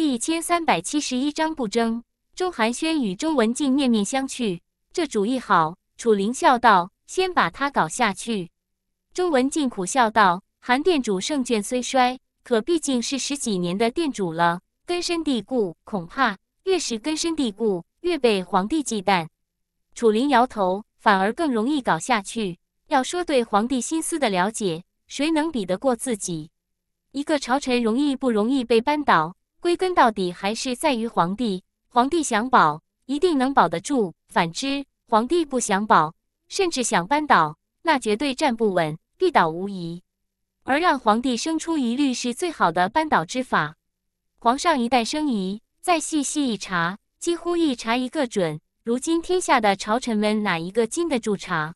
第一千三百七十一章不争。钟寒暄与钟文静面面相觑，这主意好。楚灵笑道：“先把他搞下去。”钟文静苦笑道：“韩店主圣眷虽衰，可毕竟是十几年的店主了，根深蒂固，恐怕越是根深蒂固，越被皇帝忌惮。”楚灵摇头，反而更容易搞下去。要说对皇帝心思的了解，谁能比得过自己？一个朝臣容易不容易被扳倒？归根到底还是在于皇帝。皇帝想保，一定能保得住；反之，皇帝不想保，甚至想扳倒，那绝对站不稳，必倒无疑。而让皇帝生出疑虑是最好的扳倒之法。皇上一旦生疑，再细细一查，几乎一查一个准。如今天下的朝臣们哪一个经得住查？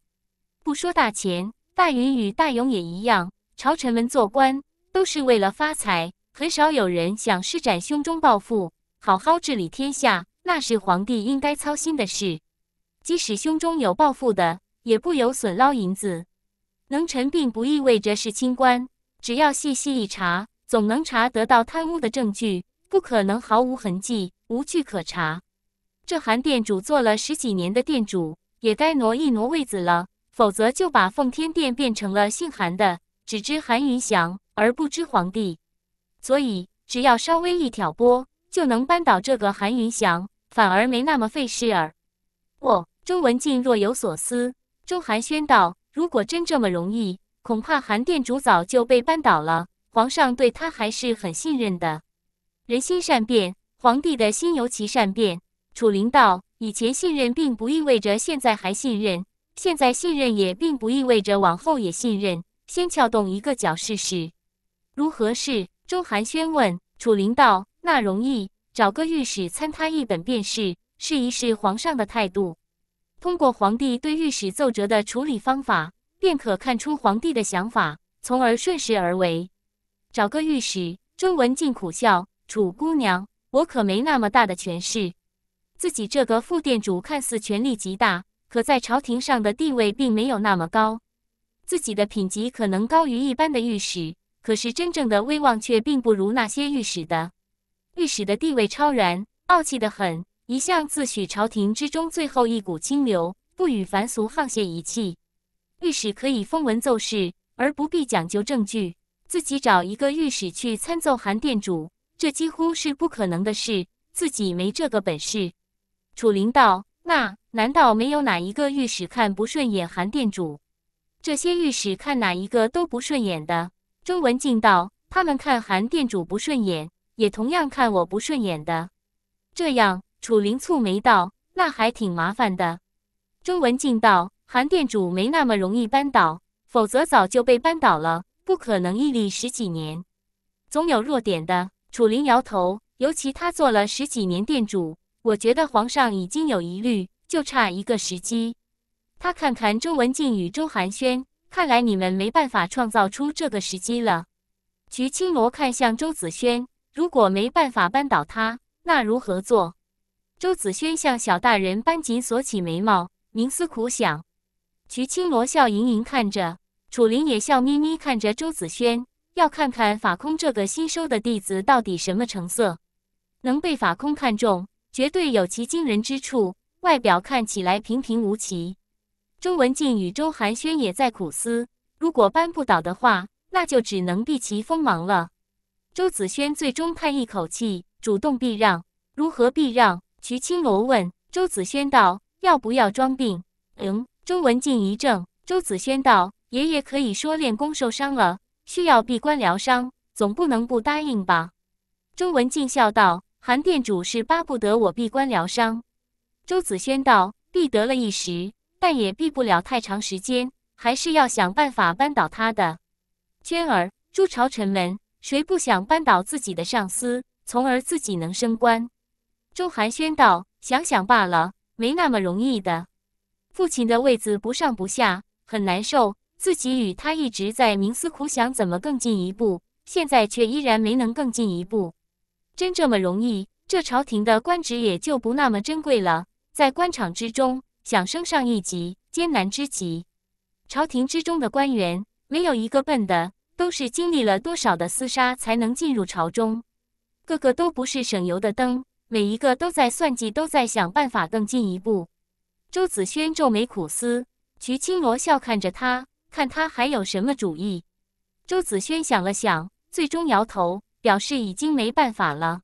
不说大钱、大云与大勇也一样，朝臣们做官都是为了发财。很少有人想施展胸中抱负，好好治理天下，那是皇帝应该操心的事。即使胸中有抱负的，也不有损捞银子。能臣并不意味着是清官，只要细细一查，总能查得到贪污的证据，不可能毫无痕迹、无据可查。这韩店主做了十几年的店主，也该挪一挪位子了，否则就把奉天殿变成了姓韩的，只知韩云祥而不知皇帝。所以，只要稍微一挑拨，就能扳倒这个韩云祥，反而没那么费事儿。哦，周文静若有所思，周寒暄道：“如果真这么容易，恐怕韩殿主早就被扳倒了。皇上对他还是很信任的。人心善变，皇帝的心尤其善变。”楚灵道：“以前信任并不意味着现在还信任，现在信任也并不意味着往后也信任。先撬动一个角试试，如何是？”周寒暄问楚灵道：“那容易，找个御史参他一本便是，试一试皇上的态度。通过皇帝对御史奏折的处理方法，便可看出皇帝的想法，从而顺势而为。找个御史。”周文静苦笑：“楚姑娘，我可没那么大的权势。自己这个副店主看似权力极大，可在朝廷上的地位并没有那么高。自己的品级可能高于一般的御史。”可是真正的威望却并不如那些御史的。御史的地位超然，傲气得很，一向自诩朝廷之中最后一股清流，不与凡俗沆瀣一气。御史可以封文奏事，而不必讲究证据，自己找一个御史去参奏韩殿主，这几乎是不可能的事，自己没这个本事。楚灵道：“那难道没有哪一个御史看不顺眼韩殿主？这些御史看哪一个都不顺眼的。”周文静道：“他们看韩店主不顺眼，也同样看我不顺眼的。”这样，楚灵蹙眉道：“那还挺麻烦的。”周文静道：“韩店主没那么容易扳倒，否则早就被扳倒了，不可能屹立十几年，总有弱点的。”楚灵摇头，尤其他做了十几年店主，我觉得皇上已经有疑虑，就差一个时机。他看看周文静与周寒暄。看来你们没办法创造出这个时机了。徐青罗看向周子轩，如果没办法扳倒他，那如何做？周子轩向小大人扳紧锁起眉毛，冥思苦想。徐青罗笑盈盈看着，楚灵也笑眯眯看着周子轩，要看看法空这个新收的弟子到底什么成色，能被法空看中，绝对有其惊人之处。外表看起来平平无奇。周文静与周寒暄也在苦思，如果扳不倒的话，那就只能避其锋芒了。周子轩最终叹一口气，主动避让。如何避让？瞿青罗问周子轩道：“要不要装病？”嗯，周文静一怔。周子轩道：“爷爷可以说练功受伤了，需要闭关疗伤，总不能不答应吧？”周文静笑道：“韩店主是巴不得我闭关疗伤。”周子轩道：“必得了一时。”但也避不了太长时间，还是要想办法扳倒他的。娟儿，诸朝臣们谁不想扳倒自己的上司，从而自己能升官？周寒暄道：“想想罢了，没那么容易的。父亲的位子不上不下，很难受。自己与他一直在冥思苦想怎么更进一步，现在却依然没能更进一步。真这么容易，这朝廷的官职也就不那么珍贵了。在官场之中。”想升上一级，艰难之极。朝廷之中的官员没有一个笨的，都是经历了多少的厮杀才能进入朝中，个个都不是省油的灯，每一个都在算计，都在想办法更进一步。周子轩皱眉苦思，徐青罗笑看着他，看他还有什么主意。周子轩想了想，最终摇头，表示已经没办法了。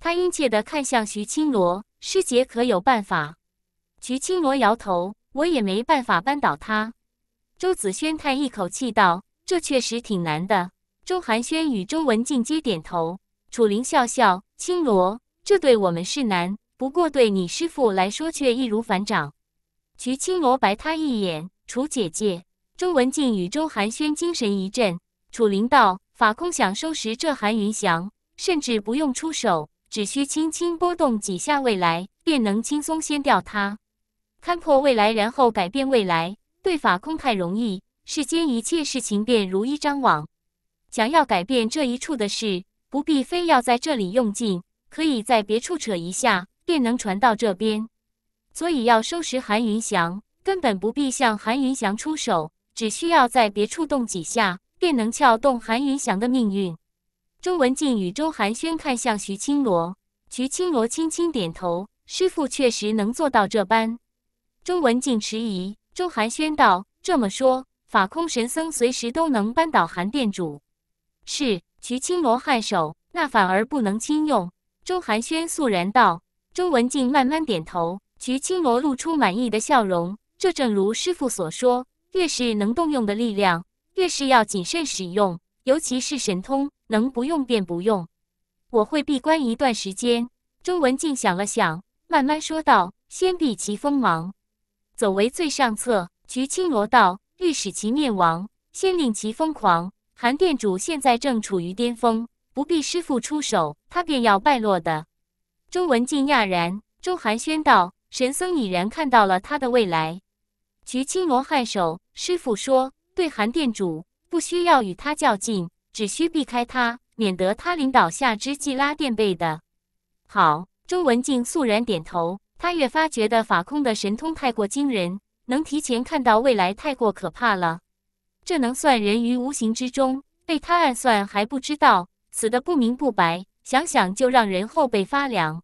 他殷切的看向徐青罗，师姐可有办法？瞿青罗摇头，我也没办法扳倒他。周子轩叹一口气道：“这确实挺难的。”周寒轩与周文静皆点头。楚灵笑笑：“青罗，这对我们是难，不过对你师父来说却易如反掌。”瞿青罗白他一眼：“楚姐姐。”周文静与周寒轩精神一振。楚灵道：“法空想收拾这韩云祥，甚至不用出手，只需轻轻拨动几下未来，便能轻松掀掉他。”看破未来，然后改变未来。对法空太容易，世间一切事情便如一张网。想要改变这一处的事，不必非要在这里用劲，可以在别处扯一下，便能传到这边。所以要收拾韩云祥，根本不必向韩云祥出手，只需要在别处动几下，便能撬动韩云祥的命运。周文静与周寒暄看向徐青罗，徐青罗轻轻点头：“师傅确实能做到这般。”钟文静迟疑，钟寒暄道：“这么说，法空神僧随时都能扳倒韩殿主，是？瞿青罗汉手那反而不能轻用。”钟寒暄肃然道。钟文静慢慢点头。瞿青罗露出满意的笑容。这正如师傅所说，越是能动用的力量，越是要谨慎使用，尤其是神通，能不用便不用。我会闭关一段时间。钟文静想了想，慢慢说道：“先避其锋芒。”走为最上策。菊青罗道欲使其灭亡，先令其疯狂。韩殿主现在正处于巅峰，不必师父出手，他便要败落的。钟文静讶然。钟寒暄道：“神僧已然看到了他的未来。”菊青罗颔首。师父说：“对韩殿主，不需要与他较劲，只需避开他，免得他领导下肢既拉垫背的。”好。钟文静肃然点头。他越发觉得法空的神通太过惊人，能提前看到未来太过可怕了。这能算人于无形之中被他暗算还不知道，死的不明不白，想想就让人后背发凉。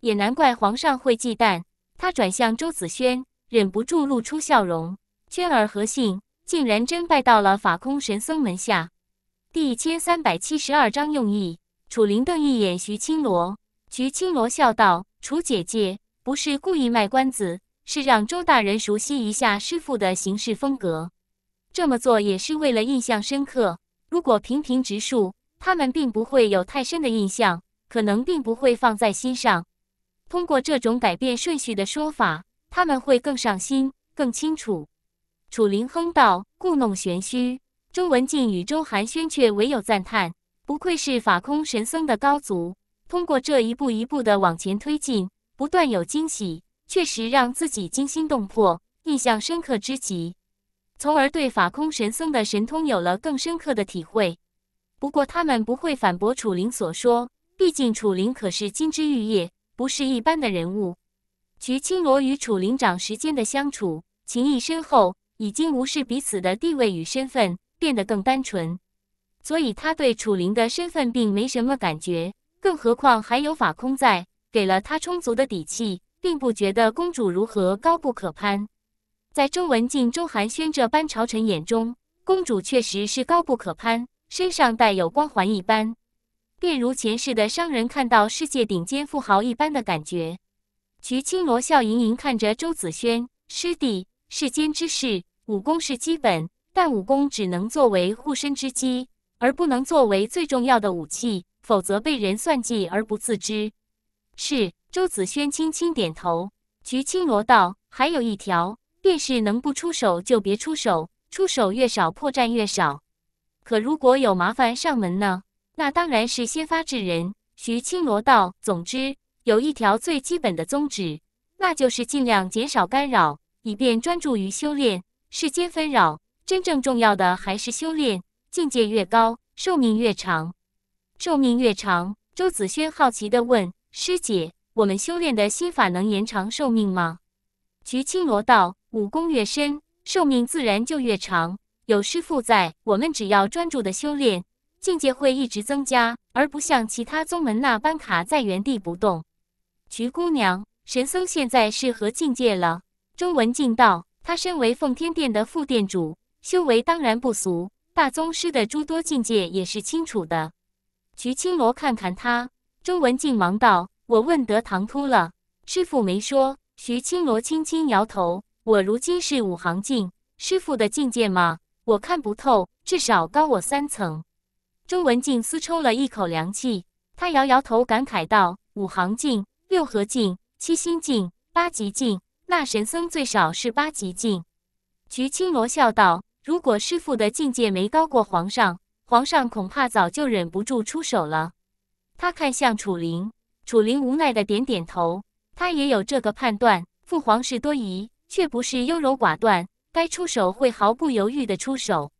也难怪皇上会忌惮。他转向周子轩，忍不住露出笑容：“娟儿何幸，竟然真拜到了法空神僧门下。”第一千三百七十二章用意。楚灵瞪一眼徐青罗，徐青罗笑道：“楚姐姐。”不是故意卖关子，是让周大人熟悉一下师傅的行事风格。这么做也是为了印象深刻。如果平平直述，他们并不会有太深的印象，可能并不会放在心上。通过这种改变顺序的说法，他们会更上心，更清楚。楚灵哼道：“故弄玄虚。”周文静与周寒暄却唯有赞叹：“不愧是法空神僧的高足。”通过这一步一步的往前推进。不断有惊喜，确实让自己惊心动魄，印象深刻之极，从而对法空神僧的神通有了更深刻的体会。不过他们不会反驳楚灵所说，毕竟楚灵可是金枝玉叶，不是一般的人物。瞿青罗与楚灵长时间的相处，情谊深厚，已经无视彼此的地位与身份，变得更单纯。所以他对楚灵的身份并没什么感觉，更何况还有法空在。给了他充足的底气，并不觉得公主如何高不可攀。在周文静、周寒暄这班朝臣眼中，公主确实是高不可攀，身上带有光环一般，便如前世的商人看到世界顶尖富豪一般的感觉。菊青罗笑盈盈看着周子轩师弟：“世间之事，武功是基本，但武功只能作为护身之基，而不能作为最重要的武器，否则被人算计而不自知。”是周子轩轻轻点头。徐青罗道：“还有一条，便是能不出手就别出手，出手越少，破绽越少。可如果有麻烦上门呢？那当然是先发制人。”徐青罗道：“总之，有一条最基本的宗旨，那就是尽量减少干扰，以便专注于修炼。世间纷扰，真正重要的还是修炼。境界越高，寿命越长。寿命越长。”周子轩好奇地问。师姐，我们修炼的心法能延长寿命吗？菊青罗道，武功越深，寿命自然就越长。有师父在，我们只要专注的修炼，境界会一直增加，而不像其他宗门那般卡在原地不动。菊姑娘，神僧现在是何境界了？钟文静道，他身为奉天殿的副殿主，修为当然不俗，大宗师的诸多境界也是清楚的。菊青罗，看看他。周文静忙道：“我问得唐突了，师傅没说。”徐青罗轻轻摇头：“我如今是五行境，师傅的境界吗？我看不透，至少高我三层。”周文静私抽了一口凉气，他摇摇头，感慨道：“五行境、六合境、七星境、八极境，那神僧最少是八极境。”徐青罗笑道：“如果师傅的境界没高过皇上，皇上恐怕早就忍不住出手了。”他看向楚灵，楚灵无奈的点点头，他也有这个判断。父皇是多疑，却不是优柔寡断，该出手会毫不犹豫的出手。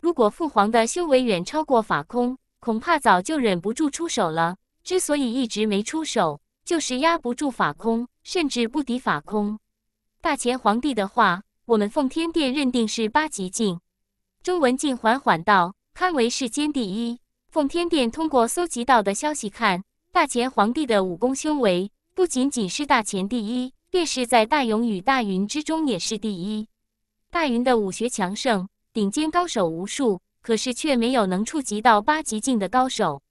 如果父皇的修为远超过法空，恐怕早就忍不住出手了。之所以一直没出手，就是压不住法空，甚至不敌法空。大前皇帝的话，我们奉天殿认定是八极境。周文静缓缓道：“堪为世间第一。”奉天殿通过搜集到的消息看，大前皇帝的武功修为不仅仅是大前第一，便是在大勇与大云之中也是第一。大云的武学强盛，顶尖高手无数，可是却没有能触及到八极境的高手。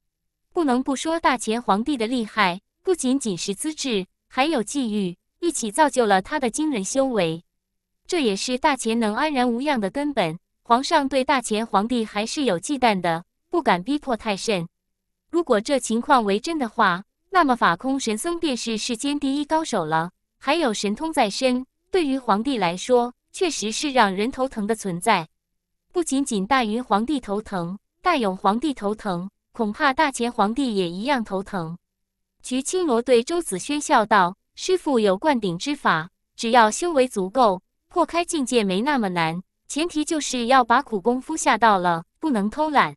不能不说大前皇帝的厉害，不仅仅是资质，还有际遇一起造就了他的惊人修为。这也是大乾能安然无恙的根本。皇上对大乾皇帝还是有忌惮的。不敢逼迫太甚。如果这情况为真的话，那么法空神僧便是世间第一高手了。还有神通在身，对于皇帝来说，确实是让人头疼的存在。不仅仅大云皇帝头疼，大勇皇帝头疼，恐怕大乾皇帝也一样头疼。菊青罗对周子轩笑道：“师傅有灌顶之法，只要修为足够，破开境界没那么难。前提就是要把苦功夫下到了，不能偷懒。”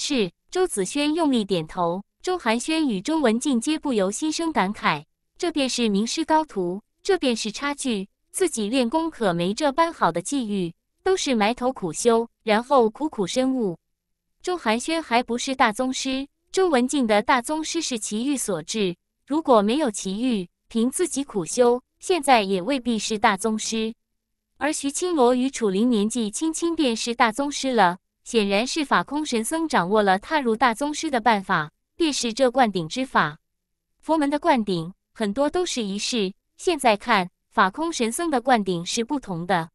是周子轩用力点头，周寒暄与周文静皆不由心生感慨。这便是名师高徒，这便是差距。自己练功可没这般好的际遇，都是埋头苦修，然后苦苦深悟。周寒暄还不是大宗师，周文静的大宗师是奇遇所致。如果没有奇遇，凭自己苦修，现在也未必是大宗师。而徐青罗与楚灵年纪轻轻便是大宗师了。显然是法空神僧掌握了踏入大宗师的办法，便是这灌顶之法。佛门的灌顶很多都是一式，现在看法空神僧的灌顶是不同的。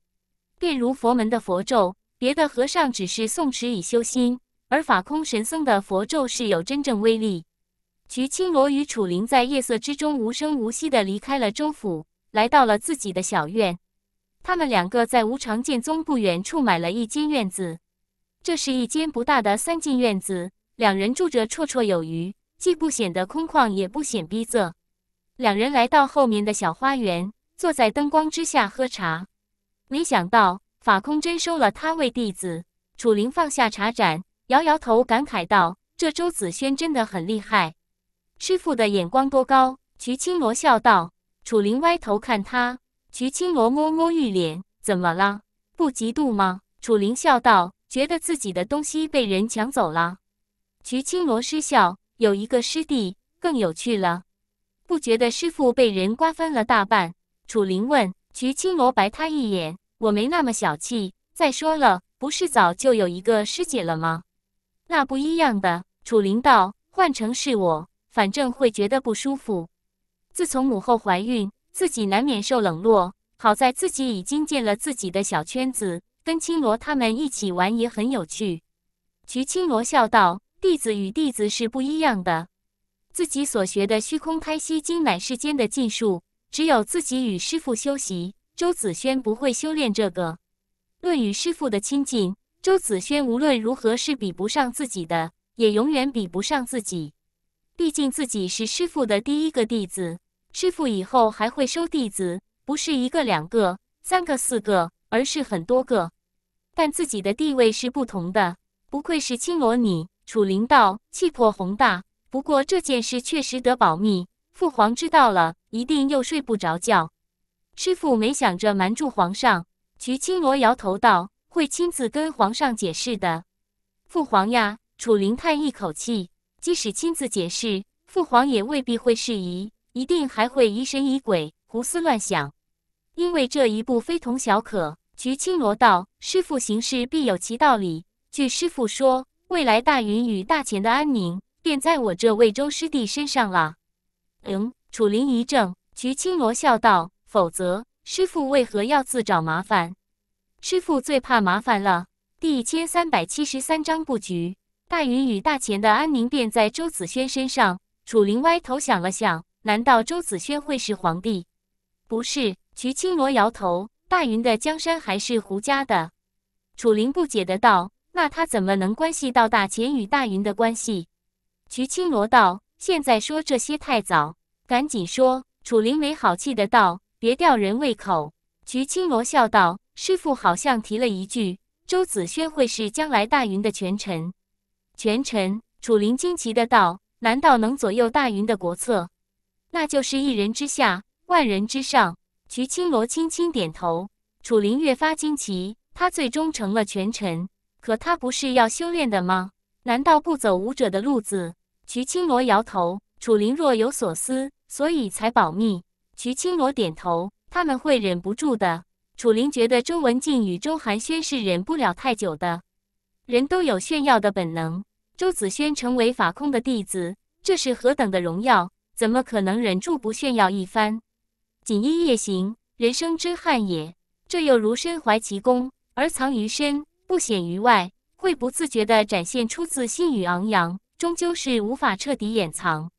便如佛门的佛咒，别的和尚只是诵持以修心，而法空神僧的佛咒是有真正威力。菊青罗与楚灵在夜色之中无声无息地离开了州府，来到了自己的小院。他们两个在无常剑宗不远处买了一间院子。这是一间不大的三进院子，两人住着绰绰有余，既不显得空旷，也不显逼仄。两人来到后面的小花园，坐在灯光之下喝茶。没想到法空真收了他为弟子。楚灵放下茶盏，摇摇头，感慨道：“这周子轩真的很厉害，师傅的眼光多高。”徐青罗笑道。楚林歪头看他，徐青罗摸摸玉脸：“怎么了？不嫉妒吗？”楚林笑道。觉得自己的东西被人抢走了，徐青罗失笑。有一个师弟更有趣了，不觉得师傅被人瓜分了大半？楚灵问。徐青罗白他一眼：“我没那么小气。再说了，不是早就有一个师姐了吗？那不一样的。”楚灵道：“换成是我，反正会觉得不舒服。自从母后怀孕，自己难免受冷落。好在自己已经建了自己的小圈子。”跟青罗他们一起玩也很有趣。徐青罗笑道：“弟子与弟子是不一样的，自己所学的虚空胎息经乃世间的禁术，只有自己与师傅修习。周子轩不会修炼这个，论与师傅的亲近，周子轩无论如何是比不上自己的，也永远比不上自己。毕竟自己是师傅的第一个弟子，师傅以后还会收弟子，不是一个、两个、三个、四个。”而是很多个，但自己的地位是不同的。不愧是青罗，女。楚灵道气魄宏大。不过这件事确实得保密，父皇知道了一定又睡不着觉。师傅没想着瞒住皇上，瞿青罗摇头道：“会亲自跟皇上解释的。”父皇呀，楚灵叹一口气：“即使亲自解释，父皇也未必会释疑，一定还会疑神疑鬼、胡思乱想，因为这一步非同小可。”徐青罗道：“师傅行事必有其道理。据师傅说，未来大云与大乾的安宁便在我这魏州师弟身上了。”嗯，楚林一怔。徐青罗笑道：“否则，师傅为何要自找麻烦？”师傅最怕麻烦了。第一千三百七十三章布局。大云与大乾的安宁便在周子轩身上。楚林歪头想了想：“难道周子轩会是皇帝？”“不是。”徐青罗摇头。大云的江山还是胡家的。楚灵不解的道：“那他怎么能关系到大钱与大云的关系？”徐青罗道：“现在说这些太早，赶紧说。”楚灵没好气的道：“别吊人胃口。”徐青罗笑道：“师傅好像提了一句，周子轩会是将来大云的权臣。”权臣？楚灵惊奇的道：“难道能左右大云的国策？那就是一人之下，万人之上。”徐青罗轻轻点头，楚林越发惊奇。他最终成了权臣，可他不是要修炼的吗？难道不走武者的路子？徐青罗摇头。楚林若有所思，所以才保密。徐青罗点头，他们会忍不住的。楚林觉得周文静与周寒暄是忍不了太久的，人都有炫耀的本能。周子轩成为法控的弟子，这是何等的荣耀，怎么可能忍住不炫耀一番？锦衣夜行，人生之憾也。这又如身怀奇功而藏于身，不显于外，会不自觉地展现出自信与昂扬，终究是无法彻底掩藏。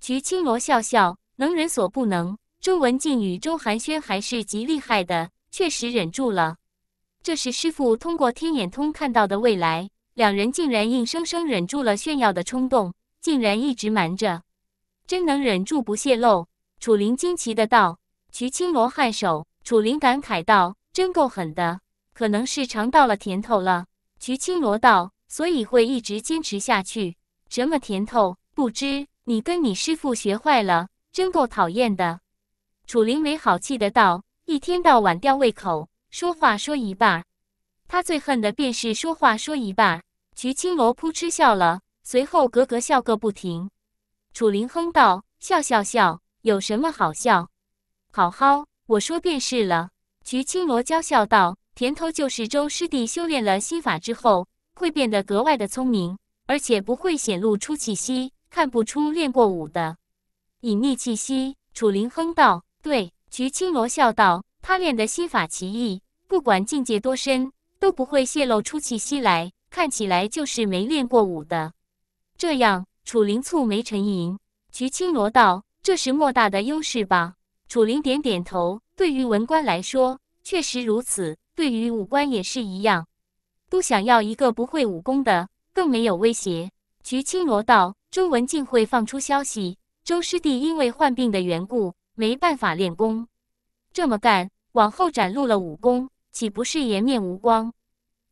菊青罗笑笑，能人所不能。周文静与周寒暄还是极厉害的，确实忍住了。这是师傅通过天眼通看到的未来，两人竟然硬生生忍住了炫耀的冲动，竟然一直瞒着，真能忍住不泄露。楚灵惊奇的道：“瞿青罗颔首。”楚灵感慨道：“真够狠的，可能是尝到了甜头了。”瞿青罗道：“所以会一直坚持下去，什么甜头？不知你跟你师傅学坏了，真够讨厌的。”楚灵没好气的道：“一天到晚吊胃口，说话说一半。”他最恨的便是说话说一半。瞿青罗扑哧笑了，随后咯咯笑个不停。楚灵哼道：“笑笑笑。”有什么好笑？好好我说便是了。菊青罗娇笑道：“甜头就是周师弟修炼了心法之后，会变得格外的聪明，而且不会显露出气息，看不出练过武的隐匿气息。”楚林哼道：“对。”菊青罗笑道：“他练的心法奇异，不管境界多深，都不会泄露出气息来，看起来就是没练过武的。”这样，楚林蹙眉沉吟。菊青罗道。这是莫大的优势吧？楚灵点点头。对于文官来说，确实如此；对于武官也是一样，都想要一个不会武功的，更没有威胁。菊青罗道：“周文静会放出消息，周师弟因为患病的缘故，没办法练功。这么干，往后展露了武功，岂不是颜面无光？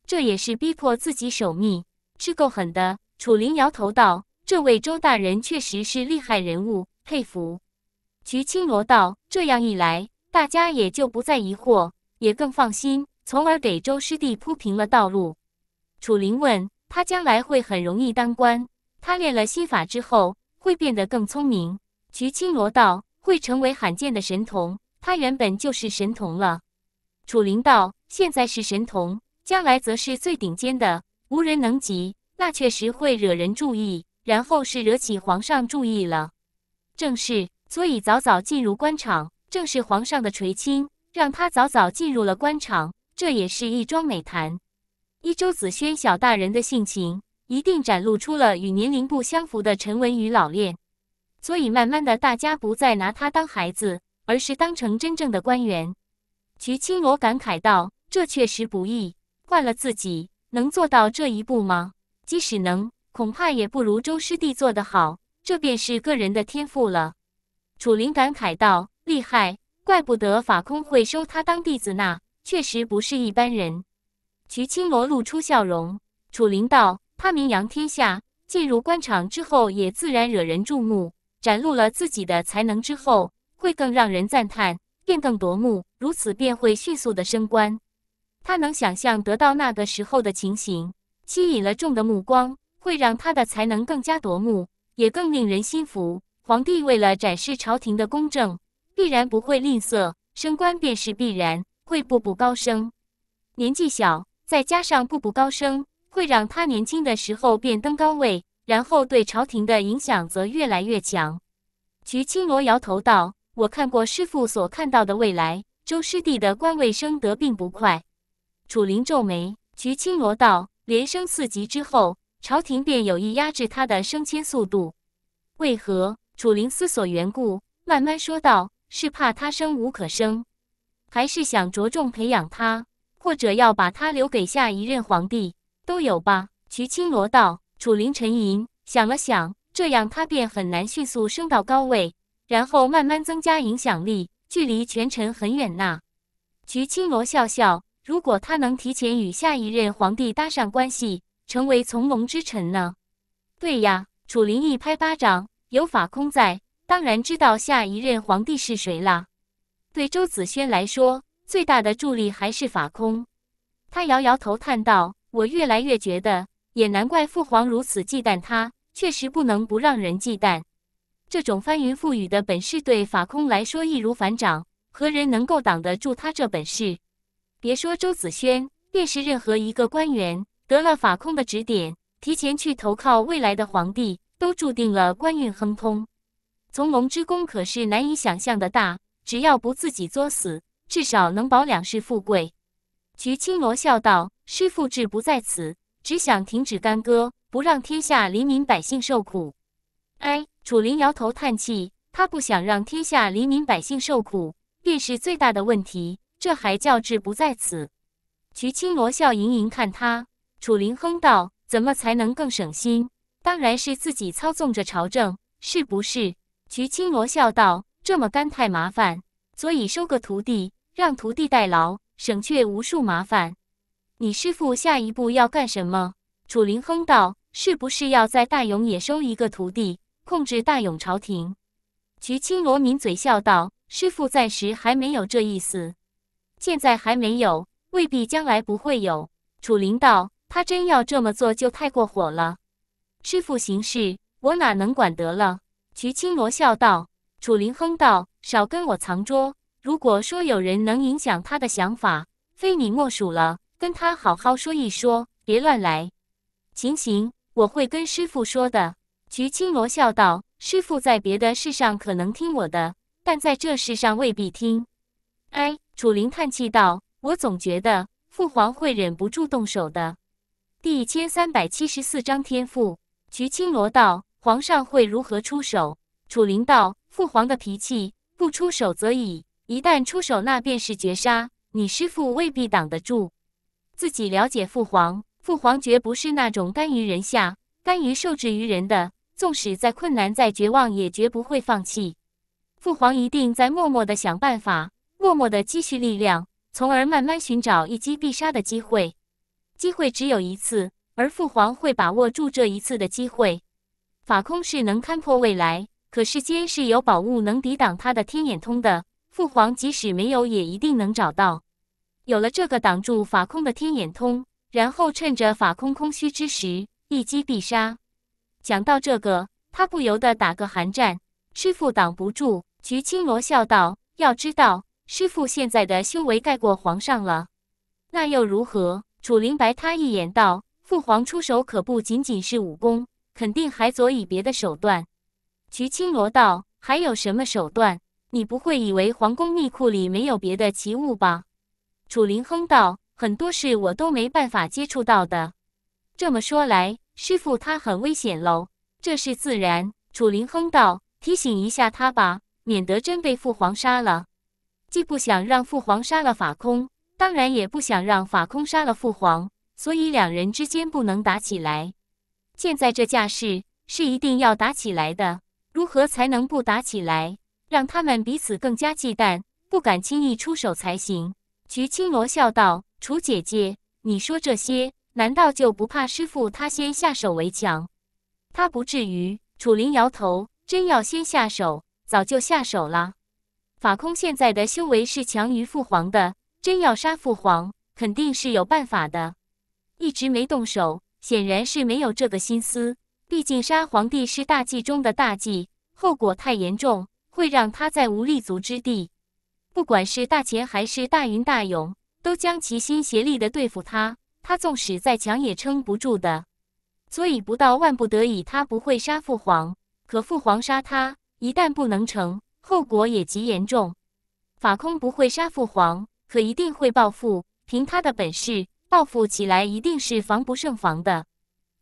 这也是逼迫自己守密，是够狠的。”楚灵摇头道：“这位周大人确实是厉害人物。”佩服，菊青罗道，这样一来，大家也就不再疑惑，也更放心，从而给周师弟铺平了道路。楚灵问，他将来会很容易当官。他练了心法之后，会变得更聪明。菊青罗道，会成为罕见的神童。他原本就是神童了。楚灵道，现在是神童，将来则是最顶尖的，无人能及。那确实会惹人注意，然后是惹起皇上注意了。正是，所以早早进入官场，正是皇上的垂青，让他早早进入了官场，这也是一桩美谈。依周子轩小大人的性情，一定展露出了与年龄不相符的沉稳与老练，所以慢慢的，大家不再拿他当孩子，而是当成真正的官员。徐青罗感慨道：“这确实不易，换了自己，能做到这一步吗？即使能，恐怕也不如周师弟做得好。”这便是个人的天赋了，楚灵感慨道：“厉害，怪不得法空会收他当弟子呢，确实不是一般人。”徐青罗露出笑容。楚灵道：“他名扬天下，进入官场之后也自然惹人注目。展露了自己的才能之后，会更让人赞叹，便更夺目。如此便会迅速的升官。他能想象得到那个时候的情形，吸引了众的目光，会让他的才能更加夺目。”也更令人心服。皇帝为了展示朝廷的公正，必然不会吝啬，升官便是必然，会步步高升。年纪小，再加上步步高升，会让他年轻的时候便登高位，然后对朝廷的影响则越来越强。徐青罗摇头道：“我看过师傅所看到的未来，周师弟的官位升得并不快。”楚灵皱眉。徐青罗道：“连升四级之后。”朝廷便有意压制他的升迁速度，为何？楚灵思索缘故，慢慢说道：“是怕他升无可升，还是想着重培养他，或者要把他留给下一任皇帝，都有吧？”瞿青罗道：“楚灵，沉吟，想了想，这样他便很难迅速升到高位，然后慢慢增加影响力，距离权臣很远呐。”瞿青罗笑笑：“如果他能提前与下一任皇帝搭上关系。”成为从龙之臣呢？对呀，楚林一拍巴掌。有法空在，当然知道下一任皇帝是谁啦。对周子轩来说，最大的助力还是法空。他摇摇头，叹道：“我越来越觉得，也难怪父皇如此忌惮他，确实不能不让人忌惮。这种翻云覆雨的本事，对法空来说易如反掌。何人能够挡得住他这本事？别说周子轩，便是任何一个官员。”得了法空的指点，提前去投靠未来的皇帝，都注定了官运亨通。从龙之宫可是难以想象的大，只要不自己作死，至少能保两世富贵。徐青罗笑道：“师父志不在此，只想停止干戈，不让天下黎民百姓受苦。”哎，楚灵摇头叹气：“他不想让天下黎民百姓受苦，便是最大的问题。这还叫志不在此？”徐青罗笑盈盈看他。楚林哼道：“怎么才能更省心？当然是自己操纵着朝政，是不是？”菊青罗笑道：“这么干太麻烦，所以收个徒弟，让徒弟代劳，省却无数麻烦。”你师傅下一步要干什么？楚林哼道：“是不是要在大勇也收一个徒弟，控制大勇朝廷？”菊青罗抿嘴笑道：“师傅暂时还没有这意思，现在还没有，未必将来不会有。”楚林道。他真要这么做，就太过火了。师傅行事，我哪能管得了？徐青罗笑道。楚林哼道：“少跟我藏拙。如果说有人能影响他的想法，非你莫属了。跟他好好说一说，别乱来。”“行行，我会跟师傅说的。”徐青罗笑道。“师傅在别的事上可能听我的，但在这事上未必听。”哎，楚林叹气道：“我总觉得父皇会忍不住动手的。”第一千三百七十四章天赋。菊青罗道：“皇上会如何出手？”楚灵道：“父皇的脾气，不出手则已，一旦出手，那便是绝杀。你师父未必挡得住。自己了解父皇，父皇绝不是那种甘于人下、甘于受制于人的。纵使再困难、再绝望，也绝不会放弃。父皇一定在默默的想办法，默默的积蓄力量，从而慢慢寻找一击必杀的机会。”机会只有一次，而父皇会把握住这一次的机会。法空是能看破未来，可世间是有宝物能抵挡他的天眼通的。父皇即使没有，也一定能找到。有了这个挡住法空的天眼通，然后趁着法空空虚之时，一击必杀。讲到这个，他不由得打个寒战。师傅挡不住。菊青罗笑道：“要知道，师傅现在的修为盖过皇上了，那又如何？”楚灵白他一眼道：“父皇出手可不仅仅是武功，肯定还佐以别的手段。”瞿青罗道：“还有什么手段？你不会以为皇宫秘库里没有别的奇物吧？”楚灵哼道：“很多事我都没办法接触到的。这么说来，师傅他很危险喽。”这是自然。楚灵哼道：“提醒一下他吧，免得真被父皇杀了。既不想让父皇杀了法空。”当然也不想让法空杀了父皇，所以两人之间不能打起来。现在这架势是一定要打起来的，如何才能不打起来，让他们彼此更加忌惮，不敢轻易出手才行？菊青罗笑道：“楚姐姐，你说这些，难道就不怕师父他先下手为强？他不至于。”楚林摇头：“真要先下手，早就下手了。法空现在的修为是强于父皇的。”真要杀父皇，肯定是有办法的。一直没动手，显然是没有这个心思。毕竟杀皇帝是大忌中的大忌，后果太严重，会让他再无立足之地。不管是大钱还是大云大勇，都将齐心协力的对付他。他纵使再强，也撑不住的。所以不到万不得已，他不会杀父皇。可父皇杀他，一旦不能成，后果也极严重。法空不会杀父皇。可一定会报复，凭他的本事，报复起来一定是防不胜防的。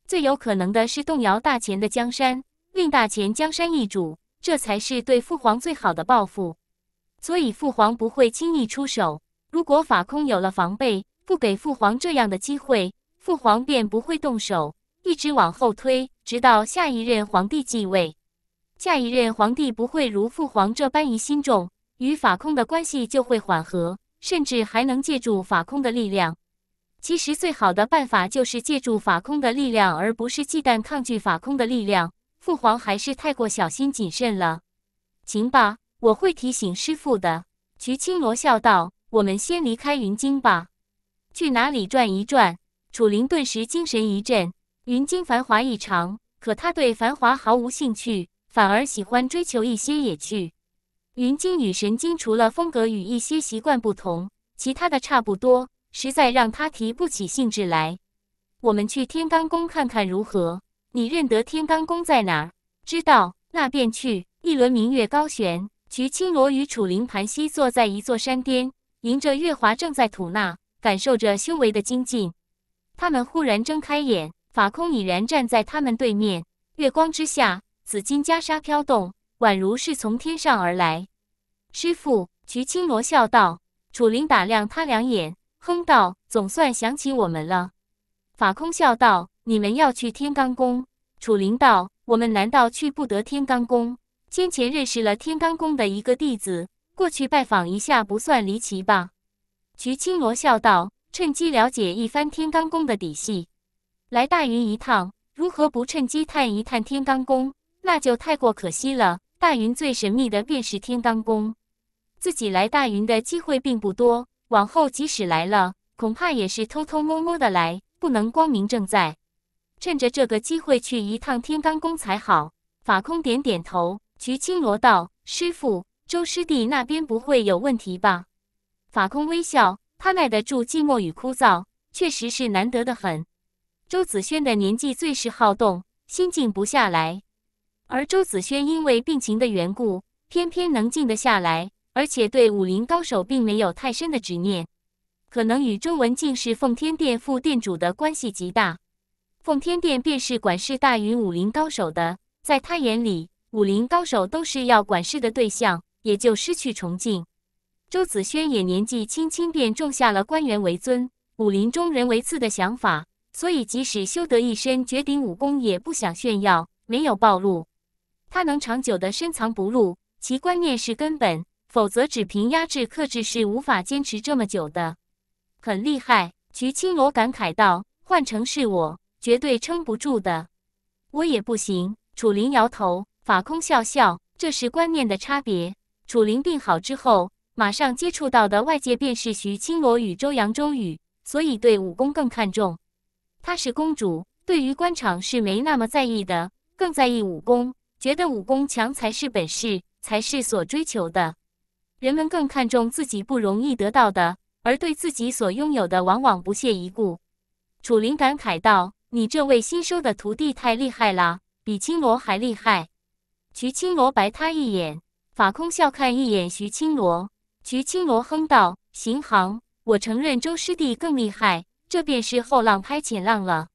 最有可能的是动摇大钱的江山，令大钱江山易主，这才是对父皇最好的报复。所以父皇不会轻易出手。如果法空有了防备，不给父皇这样的机会，父皇便不会动手，一直往后推，直到下一任皇帝继位。下一任皇帝不会如父皇这般疑心重，与法空的关系就会缓和。甚至还能借助法空的力量。其实最好的办法就是借助法空的力量，而不是忌惮抗拒法空的力量。父皇还是太过小心谨慎了。行吧，我会提醒师傅的。”瞿青罗笑道，“我们先离开云京吧，去哪里转一转？”楚灵顿时精神一振。云京繁华异常，可他对繁华毫无兴趣，反而喜欢追求一些野趣。云经与神经除了风格与一些习惯不同，其他的差不多，实在让他提不起兴致来。我们去天罡宫看看如何？你认得天罡宫在哪儿？知道，那便去。一轮明月高悬，菊青罗与楚灵盘膝坐在一座山巅，迎着月华，正在吐纳，感受着修为的精进。他们忽然睁开眼，法空已然站在他们对面，月光之下，紫金袈裟飘动。宛如是从天上而来。师傅，瞿青罗笑道。楚灵打量他两眼，哼道：“总算想起我们了。”法空笑道：“你们要去天罡宫？”楚灵道：“我们难道去不得天罡宫？先前认识了天罡宫的一个弟子，过去拜访一下不算离奇吧？”瞿青罗笑道：“趁机了解一番天罡宫的底细，来大云一趟，如何不趁机探一探天罡宫？那就太过可惜了。”大云最神秘的便是天罡宫，自己来大云的机会并不多。往后即使来了，恐怕也是偷偷摸摸的来，不能光明正大。趁着这个机会去一趟天罡宫才好。法空点点头，菊青罗道：“师傅，周师弟那边不会有问题吧？”法空微笑，他耐得住寂寞与枯燥，确实是难得的很。周子轩的年纪最是好动，心静不下来。而周子轩因为病情的缘故，偏偏能静得下来，而且对武林高手并没有太深的执念，可能与周文静是奉天殿副殿主的关系极大。奉天殿便是管事大于武林高手的，在他眼里，武林高手都是要管事的对象，也就失去崇敬。周子轩也年纪轻轻便种下了官员为尊，武林中人为次的想法，所以即使修得一身绝顶武功，也不想炫耀，没有暴露。他能长久的深藏不露，其观念是根本，否则只凭压制克制是无法坚持这么久的。很厉害，徐青罗感慨道：“换成是我，绝对撑不住的，我也不行。”楚林摇头，法空笑笑：“这是观念的差别。”楚林病好之后，马上接触到的外界便是徐青罗与周扬、周宇，所以对武功更看重。她是公主，对于官场是没那么在意的，更在意武功。觉得武功强才是本事，才是所追求的。人们更看重自己不容易得到的，而对自己所拥有的往往不屑一顾。楚灵感慨道：“你这位新收的徒弟太厉害了，比青罗还厉害。”徐青罗白他一眼，法空笑看一眼徐青罗，徐青罗哼道：“行行，我承认周师弟更厉害，这便是后浪拍前浪了。”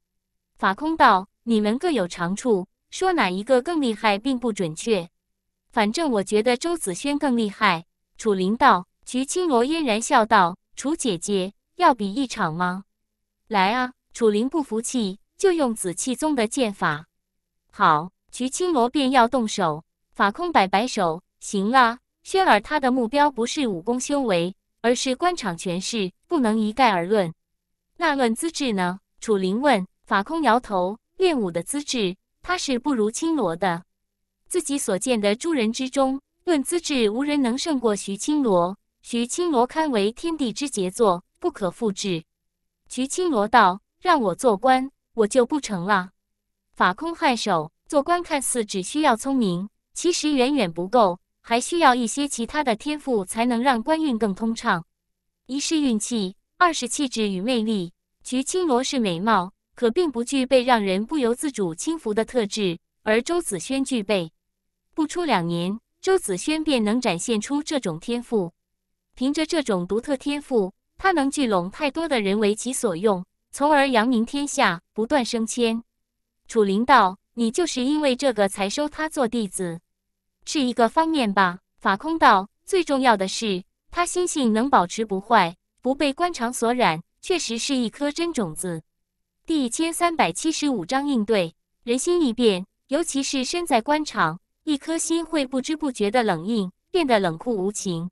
法空道：“你们各有长处。”说哪一个更厉害并不准确，反正我觉得周子轩更厉害。楚灵道，菊青罗嫣然笑道：“楚姐姐要比一场吗？来啊！”楚灵不服气，就用紫气宗的剑法。好，菊青罗便要动手。法空摆摆手：“行了，轩儿，他的目标不是武功修为，而是官场权势，不能一概而论。那论资质呢？”楚灵问。法空摇头：“练武的资质。”他是不如青罗的，自己所见的诸人之中，论资质无人能胜过徐青罗。徐青罗堪为天地之杰作，不可复制。徐青罗道：“让我做官，我就不成了。”法空颔首，做官看似只需要聪明，其实远远不够，还需要一些其他的天赋，才能让官运更通畅。一是运气，二是气质与魅力。徐青罗是美貌。可并不具备让人不由自主轻浮的特质，而周子轩具备。不出两年，周子轩便能展现出这种天赋。凭着这种独特天赋，他能聚拢太多的人为其所用，从而扬名天下，不断升迁。楚灵道：“你就是因为这个才收他做弟子，是一个方面吧？”法空道：“最重要的是，他心性能保持不坏，不被官场所染，确实是一颗真种子。”第一千三百七十五章应对人心易变，尤其是身在官场，一颗心会不知不觉的冷硬，变得冷酷无情。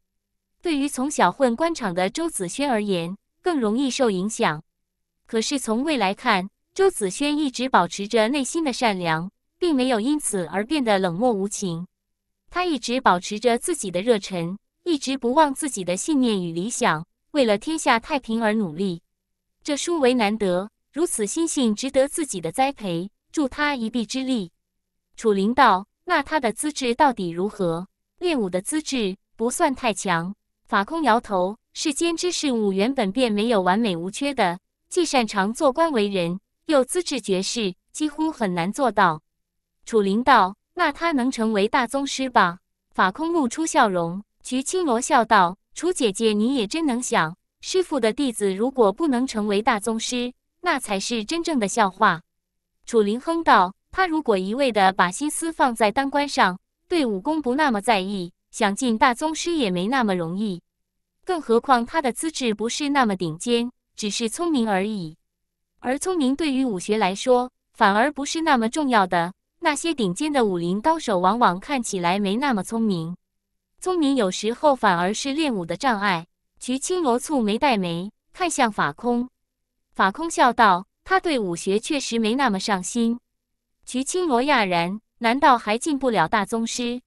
对于从小混官场的周子轩而言，更容易受影响。可是从未来看，周子轩一直保持着内心的善良，并没有因此而变得冷漠无情。他一直保持着自己的热忱，一直不忘自己的信念与理想，为了天下太平而努力，这殊为难得。如此心性值得自己的栽培，助他一臂之力。楚灵道：“那他的资质到底如何？练武的资质不算太强。”法空摇头：“世间之事，物原本便没有完美无缺的。既擅长做官为人，又资质绝世，几乎很难做到。”楚灵道：“那他能成为大宗师吧？”法空露出笑容，菊青罗笑道：“楚姐姐，你也真能想。师傅的弟子如果不能成为大宗师，”那才是真正的笑话，楚林哼道：“他如果一味的把心思放在当官上，对武功不那么在意，想进大宗师也没那么容易。更何况他的资质不是那么顶尖，只是聪明而已。而聪明对于武学来说，反而不是那么重要的。那些顶尖的武林高手，往往看起来没那么聪明，聪明有时候反而是练武的障碍。”徐青罗蹙眉带眉，看向法空。法空笑道：“他对武学确实没那么上心。”瞿青罗讶然：“难道还进不了大宗师？